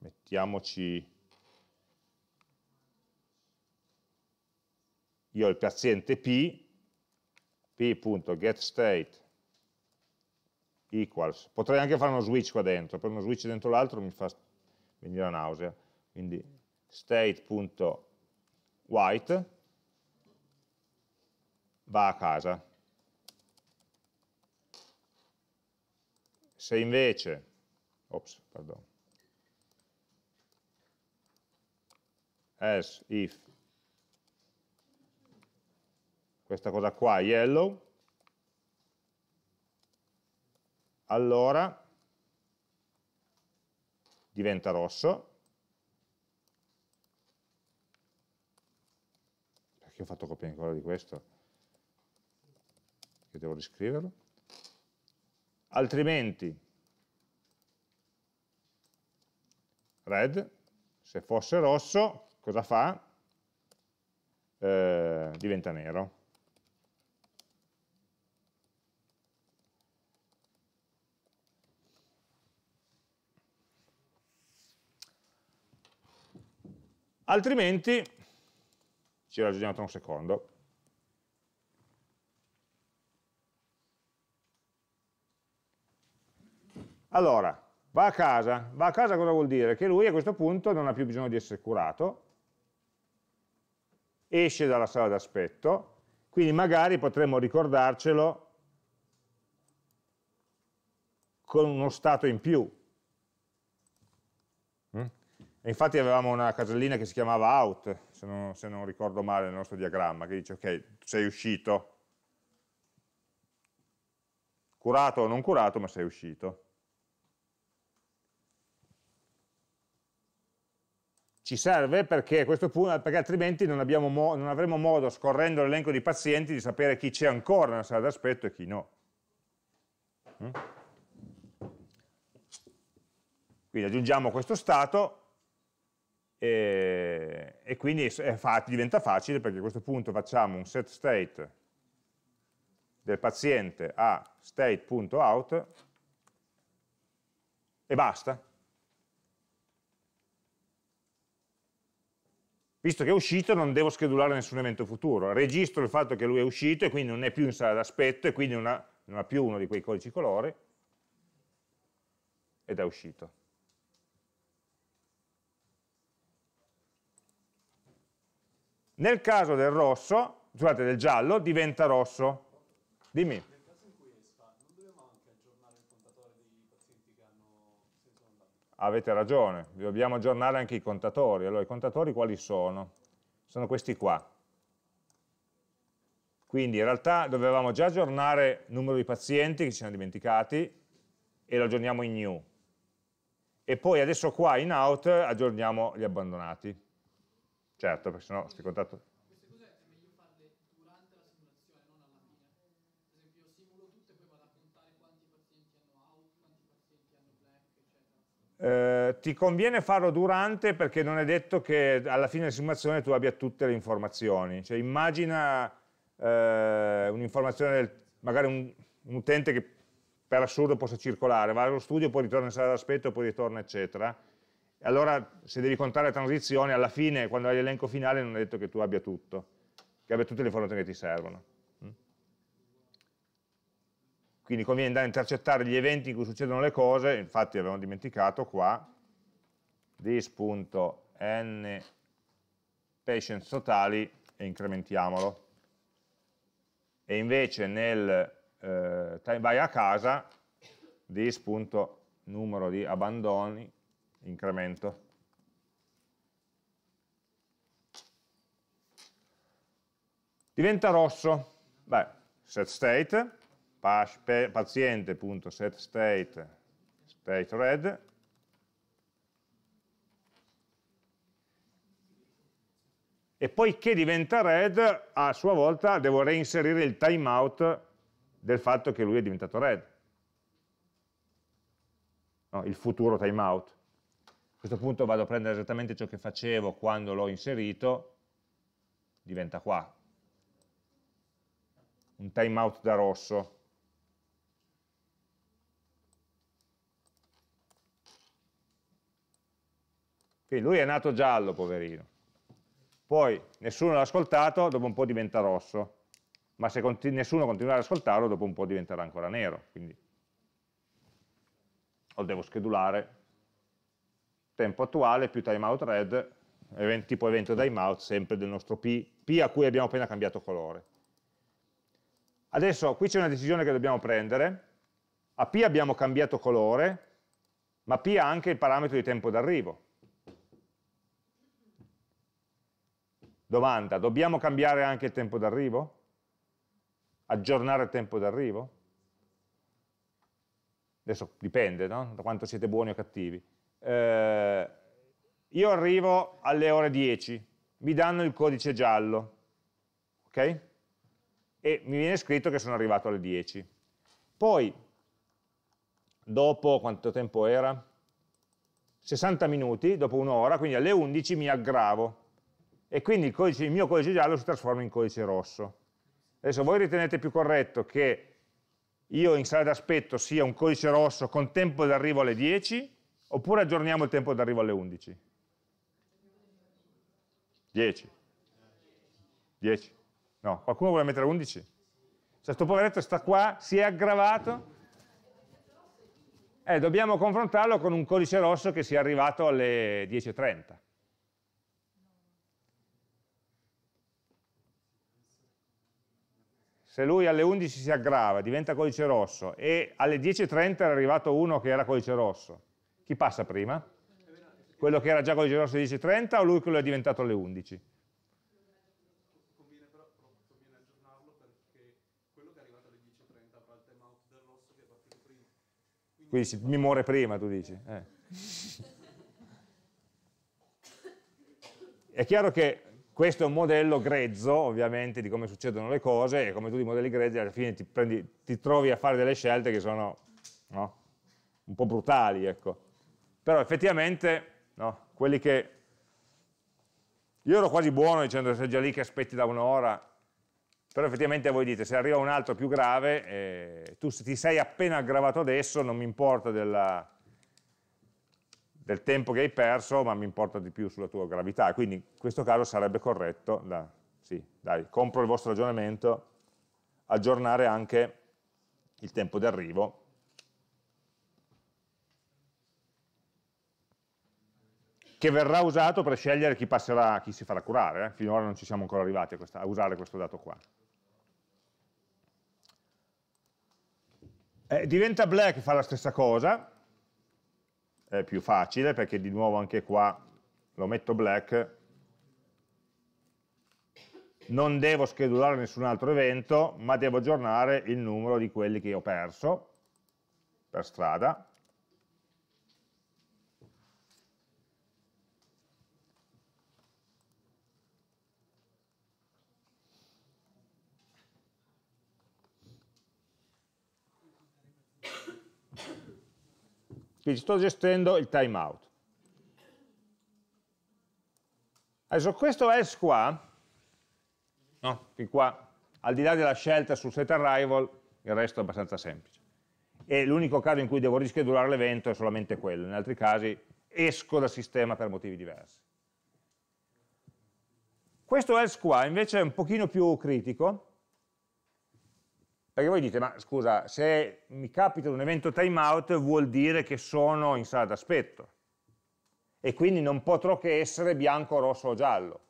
mettiamoci, io ho il paziente P, p.getState equals, potrei anche fare uno switch qua dentro, per uno switch dentro l'altro mi fa mi la nausea, quindi state.white va a casa. Se invece, ops, pardon, as if questa cosa qua è yellow, allora diventa rosso, perché ho fatto copia ancora di questo? Che devo riscriverlo. Altrimenti, red, se fosse rosso, cosa fa? Eh, diventa nero. altrimenti ci ragioniamo tra un secondo. Allora, va a casa. Va a casa cosa vuol dire? Che lui a questo punto non ha più bisogno di essere curato, esce dalla sala d'aspetto, quindi magari potremmo ricordarcelo con uno stato in più, e infatti avevamo una casellina che si chiamava out, se non, se non ricordo male nel nostro diagramma, che dice ok, sei uscito, curato o non curato, ma sei uscito. Ci serve perché, a questo punto, perché altrimenti non, mo, non avremo modo, scorrendo l'elenco di pazienti, di sapere chi c'è ancora nella sala d'aspetto e chi no. Mm? Quindi aggiungiamo questo stato e, e quindi fa diventa facile perché a questo punto facciamo un set state del paziente a state.out e basta. Visto che è uscito non devo schedulare nessun evento futuro, registro il fatto che lui è uscito e quindi non è più in sala d'aspetto e quindi non ha, non ha più uno di quei codici colori ed è uscito. Nel caso del rosso, scusate, del giallo, diventa rosso. Dimmi. Avete ragione, dobbiamo aggiornare anche i contatori. Allora, i contatori quali sono? Sono questi qua. Quindi in realtà dovevamo già aggiornare il numero di pazienti che ci siamo dimenticati e lo aggiorniamo in new. E poi adesso qua in out aggiorniamo gli abbandonati. Certo, perché sennò questi contatti... Queste cose è meglio farle durante la simulazione, non alla fine. Per esempio, simulo tutto e poi vado a contare quanti pazienti hanno out, quanti pazienti hanno black, eccetera. Eh, ti conviene farlo durante perché non è detto che alla fine della simulazione tu abbia tutte le informazioni. Cioè, immagina eh, un'informazione, magari un, un utente che per assurdo possa circolare, va allo studio, poi ritorna in sala d'aspetto, poi ritorna, eccetera allora se devi contare la transizione, alla fine, quando hai l'elenco finale, non è detto che tu abbia tutto, che abbia tutte le informazioni che ti servono. Mm? Quindi conviene andare a intercettare gli eventi in cui succedono le cose, infatti avevamo dimenticato qua, this.n patients totali e incrementiamolo. E invece nel eh, by a casa, this.numero di abbandoni incremento. Diventa rosso, beh, set state, paziente.setState state red e poiché diventa red a sua volta devo reinserire il timeout del fatto che lui è diventato red no, il futuro timeout questo punto vado a prendere esattamente ciò che facevo quando l'ho inserito, diventa qua, un timeout da rosso. Quindi lui è nato giallo, poverino. Poi nessuno l'ha ascoltato, dopo un po' diventa rosso. Ma se continu nessuno continua ad ascoltarlo, dopo un po' diventerà ancora nero. Quindi lo devo schedulare tempo attuale più timeout red, event, tipo evento timeout sempre del nostro P, P a cui abbiamo appena cambiato colore. Adesso qui c'è una decisione che dobbiamo prendere, a P abbiamo cambiato colore, ma P ha anche il parametro di tempo d'arrivo. Domanda, dobbiamo cambiare anche il tempo d'arrivo? Aggiornare il tempo d'arrivo? Adesso dipende, no? Da quanto siete buoni o cattivi eh, io arrivo alle ore 10, mi danno il codice giallo, ok? E mi viene scritto che sono arrivato alle 10. Poi, dopo quanto tempo era? 60 minuti, dopo un'ora, quindi alle 11 mi aggravo e quindi il, codice, il mio codice giallo si trasforma in codice rosso. Adesso voi ritenete più corretto che io in sala d'aspetto sia un codice rosso con tempo d'arrivo alle 10 Oppure aggiorniamo il tempo d'arrivo alle 11? 10. 10. No, qualcuno vuole mettere 11? Cioè, sto poveretto sta qua, si è aggravato. Eh, dobbiamo confrontarlo con un codice rosso che sia arrivato alle 10.30. se lui alle 11 si aggrava, diventa codice rosso e alle 10.30 era arrivato uno che era codice rosso, chi passa prima? Quello che era già con il giorno 16.30 o lui quello è diventato alle 11? Conviene conviene però, aggiornarlo perché quello che che è è arrivato alle il del rosso partito prima. Quindi si, mi muore prima, tu dici. Eh. È chiaro che questo è un modello grezzo, ovviamente, di come succedono le cose, e come tutti i modelli grezzi, alla fine ti, prendi, ti trovi a fare delle scelte che sono no? un po' brutali, ecco. Però effettivamente, no, quelli che... Io ero quasi buono dicendo sei già lì che aspetti da un'ora, però effettivamente voi dite se arriva un altro più grave, eh, tu se ti sei appena aggravato adesso non mi importa della, del tempo che hai perso, ma mi importa di più sulla tua gravità. Quindi in questo caso sarebbe corretto, da, sì, dai, compro il vostro ragionamento, aggiornare anche il tempo d'arrivo che verrà usato per scegliere chi, passerà, chi si farà curare. Eh? Finora non ci siamo ancora arrivati a, questa, a usare questo dato qua. Eh, diventa black fa la stessa cosa, è più facile perché di nuovo anche qua lo metto black, non devo schedulare nessun altro evento, ma devo aggiornare il numero di quelli che ho perso per strada, Quindi sto gestendo il timeout. Adesso questo else qua, no, fin qua, al di là della scelta sul set arrival, il resto è abbastanza semplice. E l'unico caso in cui devo rischedulare l'evento è solamente quello, in altri casi esco dal sistema per motivi diversi. Questo else qua invece è un pochino più critico, perché voi dite, ma scusa, se mi capita un evento timeout vuol dire che sono in sala d'aspetto e quindi non potrò che essere bianco, rosso o giallo.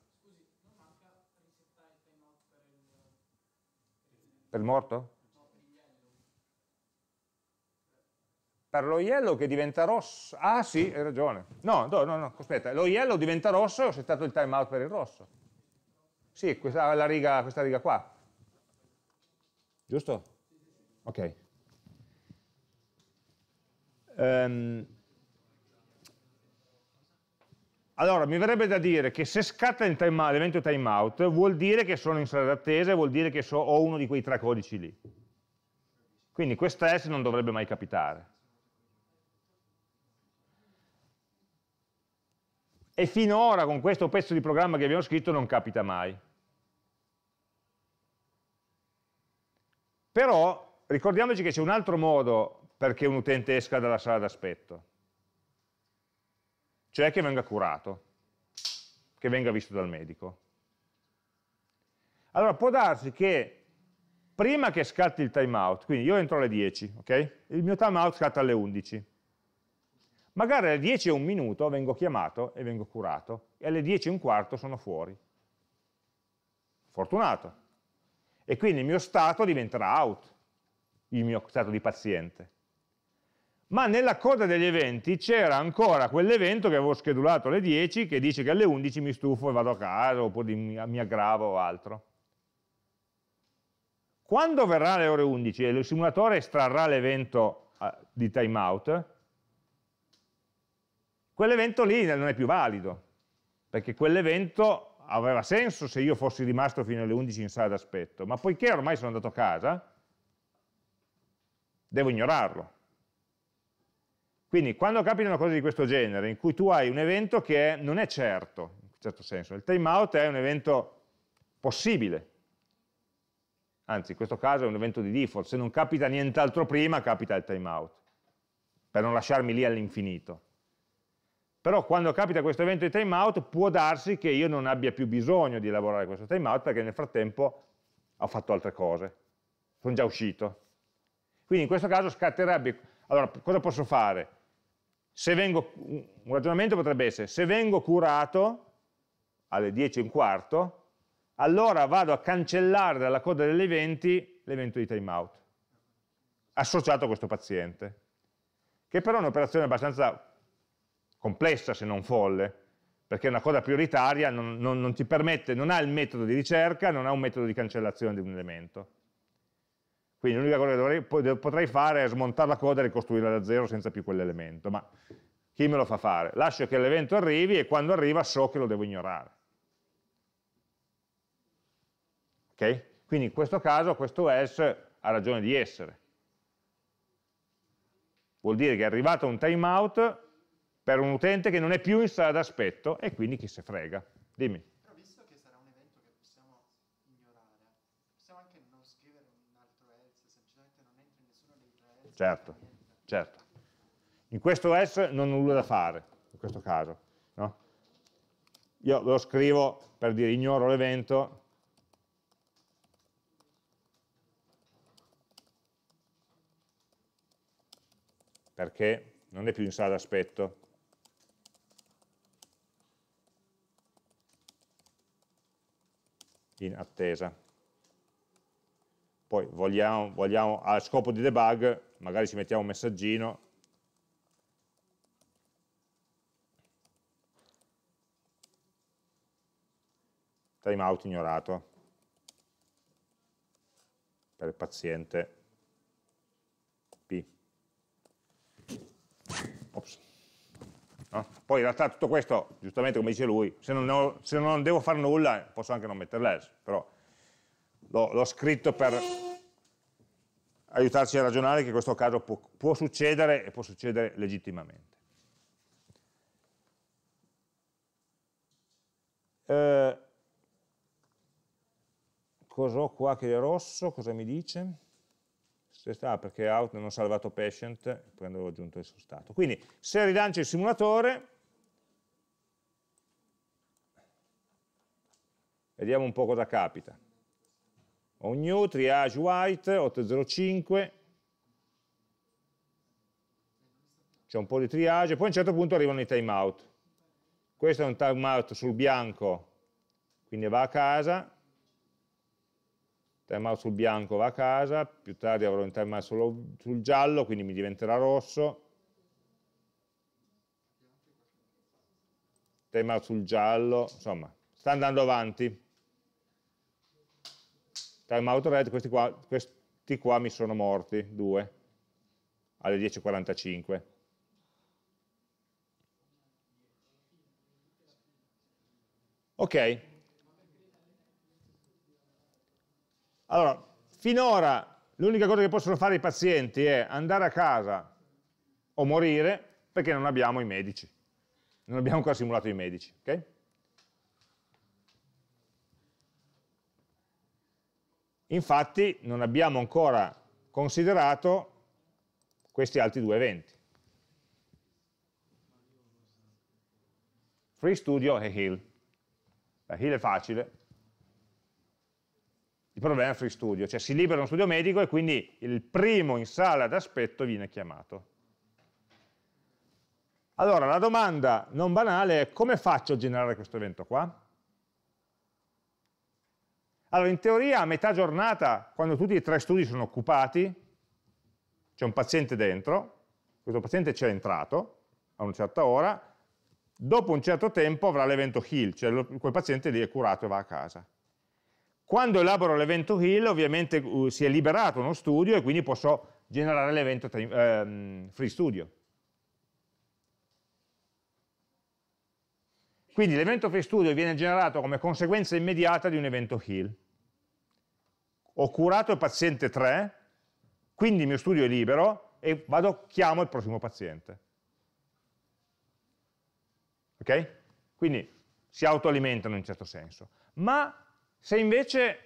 per il... morto? per lo yellow che diventa rosso. Ah sì, hai ragione. No, no, no, no, aspetta, lo yellow diventa rosso e ho settato il timeout per il rosso. Sì, questa, riga, questa riga qua. Giusto? Ok. Um, allora, mi verrebbe da dire che se scatta time l'evento timeout vuol dire che sono in sala d'attesa, vuol dire che so, ho uno di quei tre codici lì. Quindi questa S non dovrebbe mai capitare. E finora con questo pezzo di programma che abbiamo scritto non capita mai. Però ricordiamoci che c'è un altro modo perché un utente esca dalla sala d'aspetto, cioè che venga curato, che venga visto dal medico. Allora può darsi che prima che scatti il timeout, quindi io entro alle 10, ok? Il mio timeout scatta alle 11. Magari alle 10 e un minuto vengo chiamato e vengo curato e alle 10 e un quarto sono fuori. Fortunato e quindi il mio stato diventerà out, il mio stato di paziente. Ma nella coda degli eventi c'era ancora quell'evento che avevo schedulato alle 10 che dice che alle 11 mi stufo e vado a casa oppure mi aggravo o altro. Quando verrà alle ore 11 e il simulatore estrarrà l'evento eh, di timeout, quell'evento lì non è più valido, perché quell'evento aveva senso se io fossi rimasto fino alle 11 in sala d'aspetto, ma poiché ormai sono andato a casa, devo ignorarlo. Quindi quando capita una cosa di questo genere, in cui tu hai un evento che non è certo, in un certo senso, il timeout è un evento possibile, anzi in questo caso è un evento di default, se non capita nient'altro prima capita il timeout, per non lasciarmi lì all'infinito. Però quando capita questo evento di timeout può darsi che io non abbia più bisogno di lavorare questo timeout perché nel frattempo ho fatto altre cose, sono già uscito. Quindi in questo caso scatterebbe, allora cosa posso fare? Vengo, un ragionamento potrebbe essere, se vengo curato alle 10 e un quarto, allora vado a cancellare dalla coda degli eventi l'evento di timeout associato a questo paziente, che però è un'operazione abbastanza complessa se non folle, perché è una cosa prioritaria non, non, non, ti permette, non ha il metodo di ricerca, non ha un metodo di cancellazione di un elemento. Quindi l'unica cosa che dovrei, potrei fare è smontare la coda e ricostruirla da zero senza più quell'elemento, ma chi me lo fa fare? Lascio che l'evento arrivi e quando arriva so che lo devo ignorare. Ok? Quindi in questo caso questo else ha ragione di essere. Vuol dire che è arrivato un timeout per un utente che non è più in sala d'aspetto e quindi chi se frega. Dimmi. Però visto che sarà un evento che possiamo ignorare, possiamo anche non scrivere un altro else, semplicemente non entra in nessuno dei tre else. Certo, certo. In questo else non ho nulla da fare, in questo caso. No? Io lo scrivo per dire ignoro l'evento, perché non è più in sala d'aspetto in attesa. Poi vogliamo, vogliamo, a scopo di debug, magari ci mettiamo un messaggino, timeout ignorato, per il paziente P. Ops. No? Poi in realtà tutto questo, giustamente come dice lui, se non, ho, se non devo fare nulla posso anche non mettere l'else, però l'ho scritto per aiutarci a ragionare che in questo caso può, può succedere e può succedere legittimamente. Eh, cos'ho qua che è rosso? Cosa mi dice? ah, perché out non ho salvato patient, quando avevo aggiunto il suo stato. Quindi se rilancio il simulatore, vediamo un po' cosa capita. Ho new, triage white, 805, c'è un po' di triage, poi a un certo punto arrivano i timeout. Questo è un timeout sul bianco, quindi va a casa, out sul bianco va a casa, più tardi avrò un timeout solo sul giallo, quindi mi diventerà rosso, out sul giallo, insomma, sta andando avanti. time out red, questi qua, questi qua mi sono morti, due, alle 10.45. Ok, Allora, finora l'unica cosa che possono fare i pazienti è andare a casa o morire perché non abbiamo i medici. Non abbiamo ancora simulato i medici, ok? Infatti non abbiamo ancora considerato questi altri due eventi. Free Studio e Hill. La Hill è facile, il problema è free studio, cioè si libera uno studio medico e quindi il primo in sala d'aspetto viene chiamato. Allora, la domanda non banale è come faccio a generare questo evento qua? Allora, in teoria a metà giornata, quando tutti e tre studi sono occupati, c'è un paziente dentro, questo paziente c'è entrato a una certa ora, dopo un certo tempo avrà l'evento heal, cioè quel paziente lì è curato e va a casa. Quando elaboro l'evento Hill ovviamente uh, si è liberato uno studio e quindi posso generare l'evento ehm, Free Studio. Quindi l'evento Free Studio viene generato come conseguenza immediata di un evento Hill. Ho curato il paziente 3, quindi il mio studio è libero e vado, chiamo il prossimo paziente. Ok? Quindi si autoalimentano in un certo senso. Ma se invece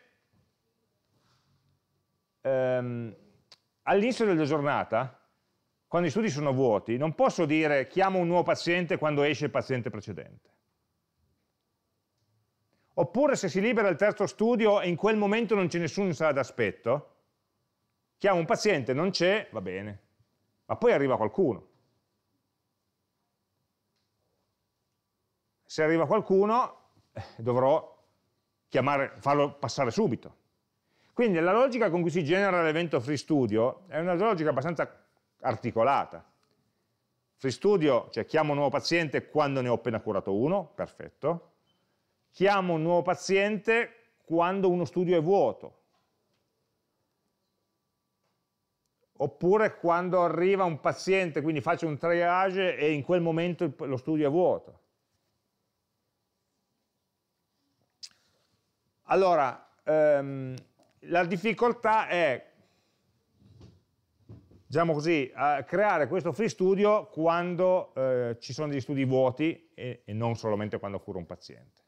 ehm, all'inizio della giornata, quando gli studi sono vuoti, non posso dire chiamo un nuovo paziente quando esce il paziente precedente. Oppure se si libera il terzo studio e in quel momento non c'è nessuno in sala d'aspetto, chiamo un paziente, non c'è, va bene, ma poi arriva qualcuno. Se arriva qualcuno eh, dovrò chiamare, farlo passare subito. Quindi la logica con cui si genera l'evento FreeStudio è una logica abbastanza articolata. FreeStudio, cioè chiamo un nuovo paziente quando ne ho appena curato uno, perfetto. Chiamo un nuovo paziente quando uno studio è vuoto. Oppure quando arriva un paziente, quindi faccio un triage e in quel momento lo studio è vuoto Allora, ehm, la difficoltà è, diciamo così, creare questo free studio quando eh, ci sono degli studi vuoti e, e non solamente quando cura un paziente.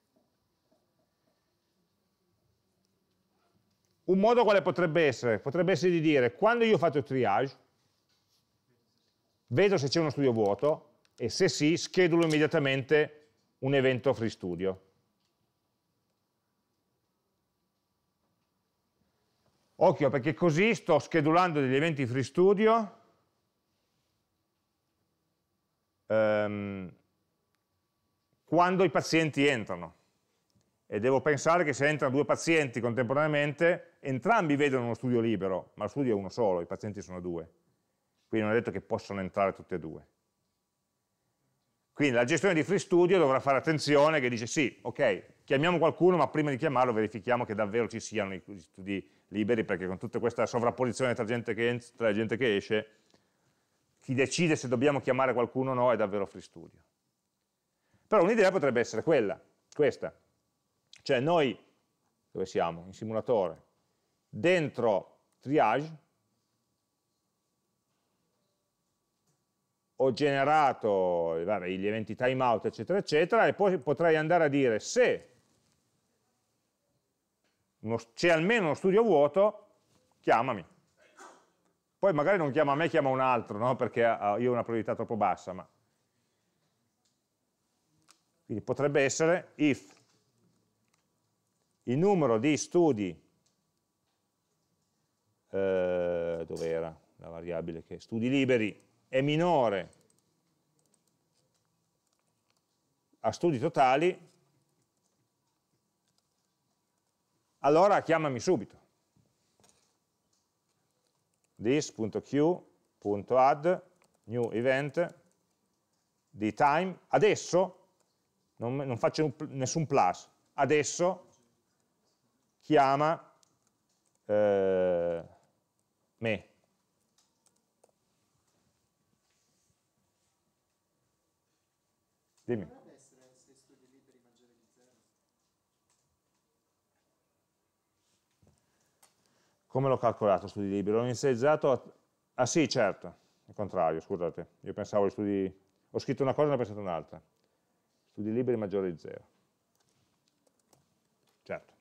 Un modo quale potrebbe essere? Potrebbe essere di dire, quando io ho fatto il triage, vedo se c'è uno studio vuoto e se sì, schedulo immediatamente un evento free studio. Occhio perché così sto schedulando degli eventi free studio ehm, quando i pazienti entrano e devo pensare che se entrano due pazienti contemporaneamente entrambi vedono uno studio libero, ma lo studio è uno solo, i pazienti sono due. Quindi non è detto che possono entrare tutti e due. Quindi la gestione di Free Studio dovrà fare attenzione che dice sì, ok, chiamiamo qualcuno, ma prima di chiamarlo verifichiamo che davvero ci siano gli studi liberi perché con tutta questa sovrapposizione tra gente che entra e gente che esce, chi decide se dobbiamo chiamare qualcuno o no è davvero Free Studio. Però un'idea potrebbe essere quella, questa. Cioè noi, dove siamo? In simulatore. Dentro triage ho generato vabbè, gli eventi timeout, eccetera, eccetera, e poi potrei andare a dire se c'è almeno uno studio vuoto, chiamami. Poi magari non chiama me, chiama un altro, no? perché ah, ah, io ho una priorità troppo bassa. Ma... Quindi potrebbe essere if il numero di studi, eh, dove era la variabile che studi liberi, è minore a studi totali, allora chiamami subito. this.q.add new event di time, adesso, non, non faccio nessun plus, adesso chiama eh, me. Dimmi. Come l'ho calcolato studi liberi? L'ho inizializzato a... Ah sì, certo, il contrario, scusate. Io pensavo gli studi... Ho scritto una cosa e ne ho pensato un'altra. Studi liberi maggiore di zero, Certo.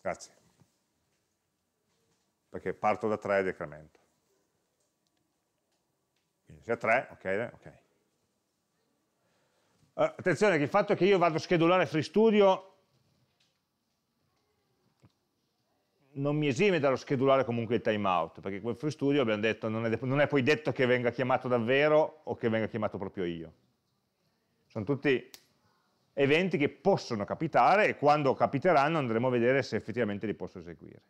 Grazie. Perché parto da 3 e decremento. Quindi se a 3, ok, ok. Uh, attenzione che il fatto che io vado a schedulare studio non mi esime dallo schedulare comunque il timeout, perché quel free studio abbiamo detto non è, non è poi detto che venga chiamato davvero o che venga chiamato proprio io. Sono tutti eventi che possono capitare e quando capiteranno andremo a vedere se effettivamente li posso eseguire.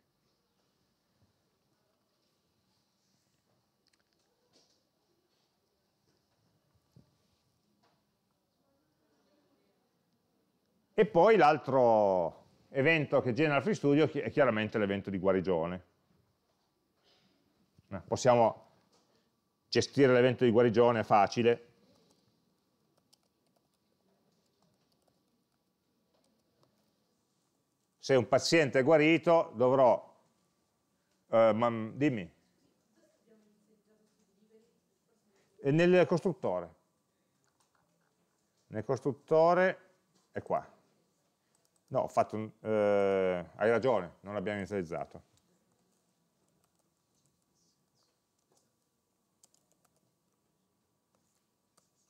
E poi l'altro evento che genera Free Studio è chiaramente l'evento di guarigione. Eh, possiamo gestire l'evento di guarigione, è facile. Se un paziente è guarito dovrò... Eh, ma, dimmi. Nel costruttore. Nel costruttore è qua. No, un, eh, hai ragione, non l'abbiamo inizializzato.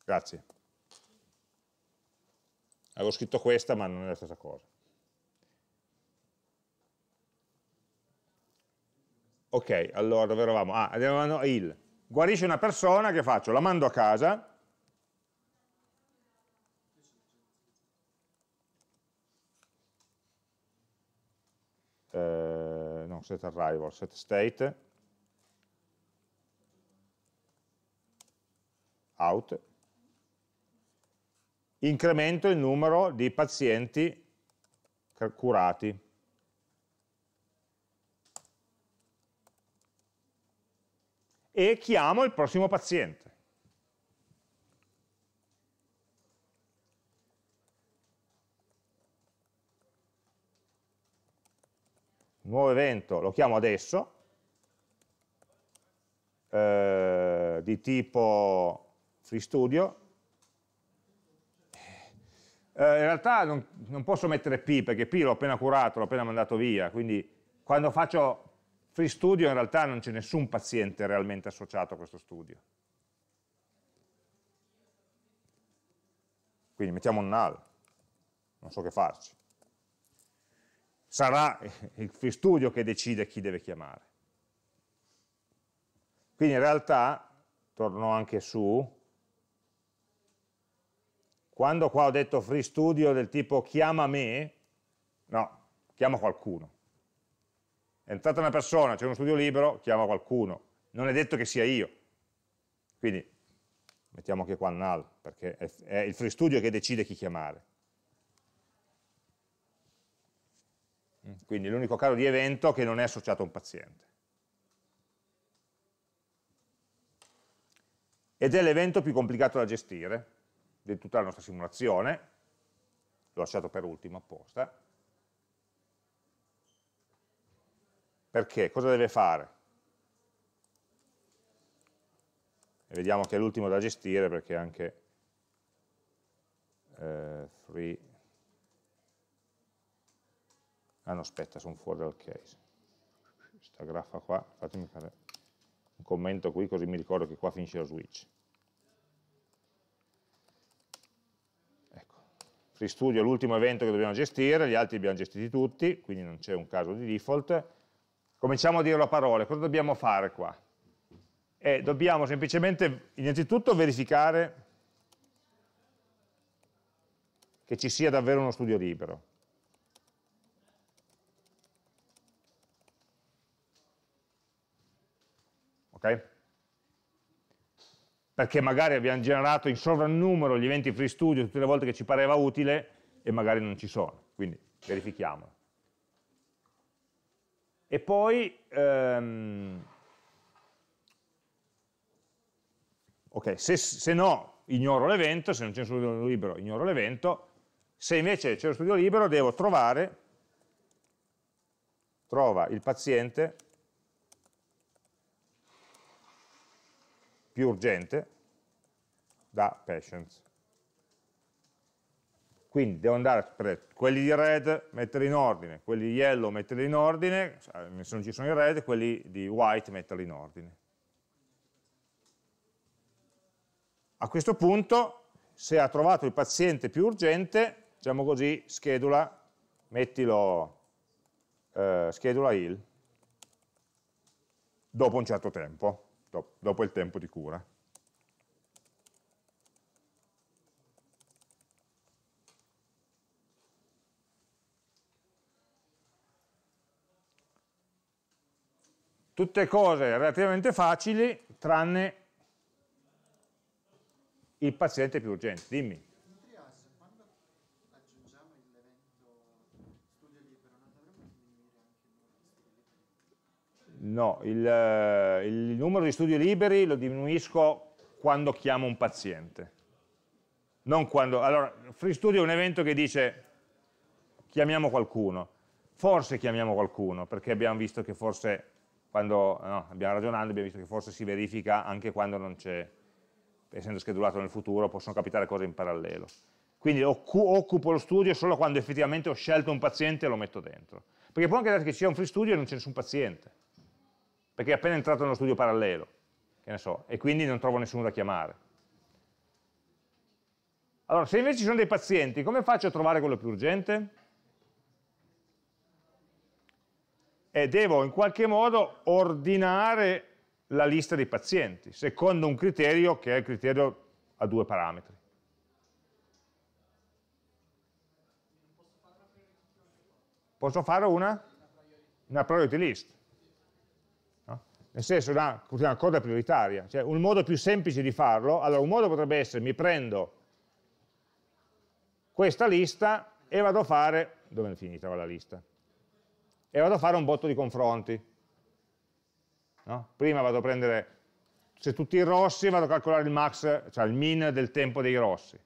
Grazie. Avevo scritto questa, ma non è la stessa cosa. Ok, allora dove eravamo? Ah, andiamo a il. Guarisce una persona, che faccio? La mando a casa, set arrival, set state, out, incremento il numero di pazienti curati. E chiamo il prossimo paziente. nuovo evento lo chiamo adesso, eh, di tipo FreeStudio, eh, in realtà non, non, posso mettere P perché P l'ho appena curato, l'ho appena mandato via, quindi quando faccio FreeStudio in realtà non c'è nessun paziente realmente associato a questo studio. Quindi mettiamo un null, non so che farci sarà eh, il studio che decide chi deve chiamare. Quindi in realtà, torno anche su, quando qua ho detto free studio del tipo chiama me, no, chiama qualcuno. È entrata una persona, c'è uno studio libero, chiama qualcuno. Non è detto che sia io. Quindi mettiamo anche qua null, perché è il free studio che decide chi chiamare. Quindi l'unico caso di evento che non è associato a un paziente. Ed è l'evento più complicato da gestire di tutta la nostra simulazione, l'ho lasciato per ultimo apposta. Perché? Cosa deve fare? E vediamo che è l'ultimo da gestire perché anche eh, ah no aspetta sono fuori dal case questa graffa qua fatemi fare un commento qui così mi ricordo che qua finisce lo switch ecco free studio è l'ultimo evento che dobbiamo gestire gli altri li abbiamo gestiti tutti quindi non c'è un caso di default cominciamo a dire la parola cosa dobbiamo fare qua? Eh, dobbiamo semplicemente innanzitutto verificare che ci sia davvero uno studio libero perché magari abbiamo generato in sovrannumero gli eventi free studio tutte le volte che ci pareva utile e magari non ci sono, quindi verifichiamolo. E poi, ehm, ok, se, se no ignoro l'evento, se non c'è uno studio libero ignoro l'evento, se invece c'è uno studio libero devo trovare, trova il paziente più urgente da patients. Quindi devo andare, per quelli di red metterli in ordine, quelli di yellow metterli in ordine, cioè, se non ci sono i red, quelli di white metterli in ordine. A questo punto, se ha trovato il paziente più urgente, diciamo così, schedula, mettilo, eh, schedula il, dopo un certo tempo dopo il tempo di cura. Tutte cose relativamente facili, tranne il paziente più urgente. Dimmi. No, il, eh, il numero di studi liberi lo diminuisco quando chiamo un paziente. Non quando... Allora, Free Studio è un evento che dice chiamiamo qualcuno. Forse chiamiamo qualcuno, perché abbiamo visto che forse, quando no, abbiamo ragionato, abbiamo visto che forse si verifica anche quando non c'è, essendo schedulato nel futuro, possono capitare cose in parallelo. Quindi occupo lo studio solo quando effettivamente ho scelto un paziente e lo metto dentro. Perché può anche darsi che ci sia un free studio e non c'è nessun paziente perché è appena entrato nello studio parallelo, che ne so, e quindi non trovo nessuno da chiamare. Allora, se invece ci sono dei pazienti, come faccio a trovare quello più urgente? E devo in qualche modo ordinare la lista dei pazienti, secondo un criterio che è il criterio a due parametri. Posso fare una? Una priority list nel senso una, una coda prioritaria, cioè un modo più semplice di farlo, allora un modo potrebbe essere mi prendo questa lista e vado a fare, dove è finita la lista? E vado a fare un botto di confronti. No? Prima vado a prendere, se tutti i rossi vado a calcolare il max, cioè il min del tempo dei rossi.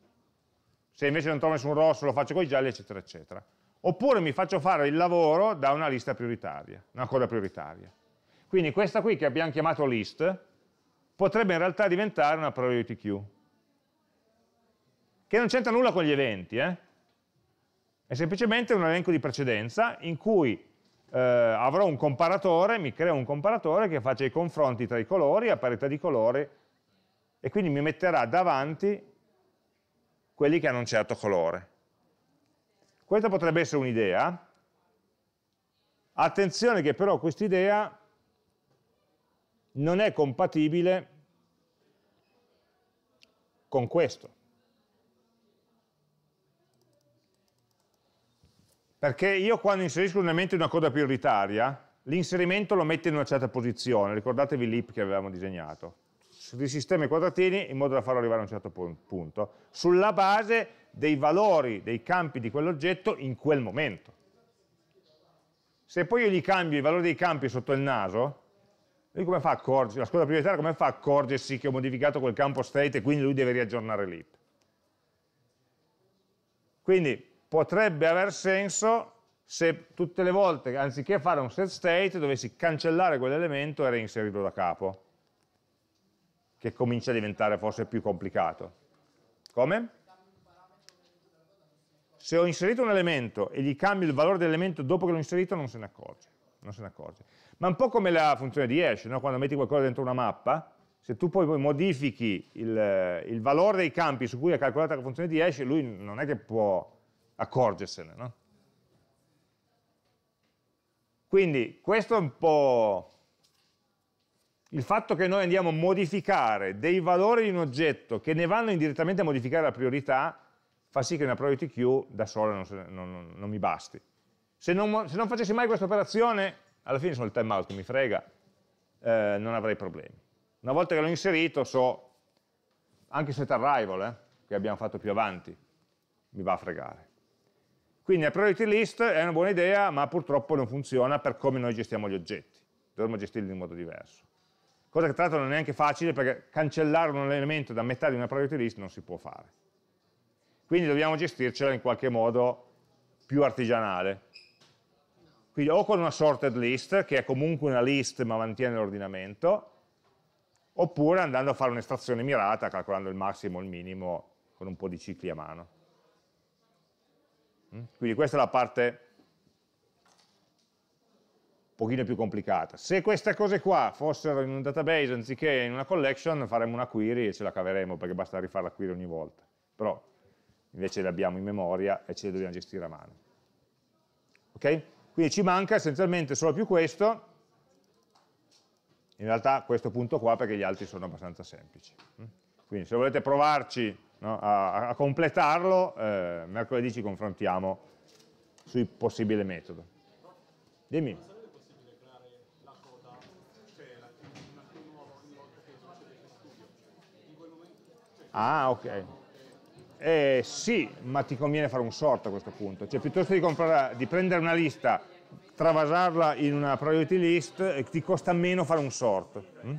Se invece non trovo nessun rosso lo faccio con i gialli, eccetera, eccetera. Oppure mi faccio fare il lavoro da una lista prioritaria, una coda prioritaria. Quindi questa qui che abbiamo chiamato list potrebbe in realtà diventare una priority queue, che non c'entra nulla con gli eventi, eh? è semplicemente un elenco di precedenza in cui eh, avrò un comparatore, mi creo un comparatore che faccia i confronti tra i colori a parità di colore e quindi mi metterà davanti quelli che hanno un certo colore. Questa potrebbe essere un'idea, attenzione che però quest'idea non è compatibile con questo. Perché io quando inserisco un elemento in una coda prioritaria, l'inserimento lo metto in una certa posizione, ricordatevi l'ip che avevamo disegnato. Risistema i quadratini in modo da farlo arrivare a un certo punto, sulla base dei valori dei campi di quell'oggetto in quel momento. Se poi io gli cambio i valori dei campi sotto il naso, lui come fa a accorgersi, la scuola prioritaria come fa a accorgersi che ho modificato quel campo state e quindi lui deve riaggiornare l'ip? Quindi potrebbe aver senso se tutte le volte, anziché fare un set state, dovessi cancellare quell'elemento e reinserirlo da capo, che comincia a diventare forse più complicato. Come? Se ho inserito un elemento e gli cambio il valore dell'elemento dopo che l'ho inserito, non se ne accorge. Non se ne accorge ma un po' come la funzione di hash, no? quando metti qualcosa dentro una mappa, se tu poi modifichi il, il, valore dei campi su cui è calcolata la funzione di hash, lui non è che può accorgersene. No? Quindi questo è un po' il fatto che noi andiamo a modificare dei valori di un oggetto che ne vanno indirettamente a modificare la priorità, fa sì che una priority queue da sola non, non, non mi basti. Se non, se non facessi mai questa operazione, alla fine sono il timeout che mi frega, eh, non avrei problemi. Una volta che l'ho inserito so, anche set arrival, eh, che abbiamo fatto più avanti, mi va a fregare. Quindi la priority list è una buona idea, ma purtroppo non funziona per come noi gestiamo gli oggetti. Dovremmo gestirli in modo diverso. Cosa che tra l'altro non è neanche facile, perché cancellare un elemento da metà di una priority list non si può fare. Quindi dobbiamo gestircela in qualche modo più artigianale, quindi o con una sorted list, che è comunque una list ma mantiene l'ordinamento, oppure andando a fare un'estrazione mirata, calcolando il massimo e il minimo con un po' di cicli a mano. Mm? Quindi questa è la parte un pochino più complicata. Se queste cose qua fossero in un database anziché in una collection, faremmo una query e ce la caveremo, perché basta rifare la query ogni volta. Però invece le abbiamo in memoria e ce le dobbiamo gestire a mano. Ok? Quindi ci manca essenzialmente solo più questo, in realtà questo punto qua perché gli altri sono abbastanza semplici. Quindi se volete provarci no, a, a, completarlo, eh, mercoledì ci confrontiamo sul possibile cioè, metodo. Cioè, Dimmi. Ah, ok. Eh, sì, ma ti conviene fare un sort a questo punto, cioè piuttosto di, comprare, di prendere una lista, travasarla in una priority list, eh, ti costa meno fare un sort. Hm? Mm?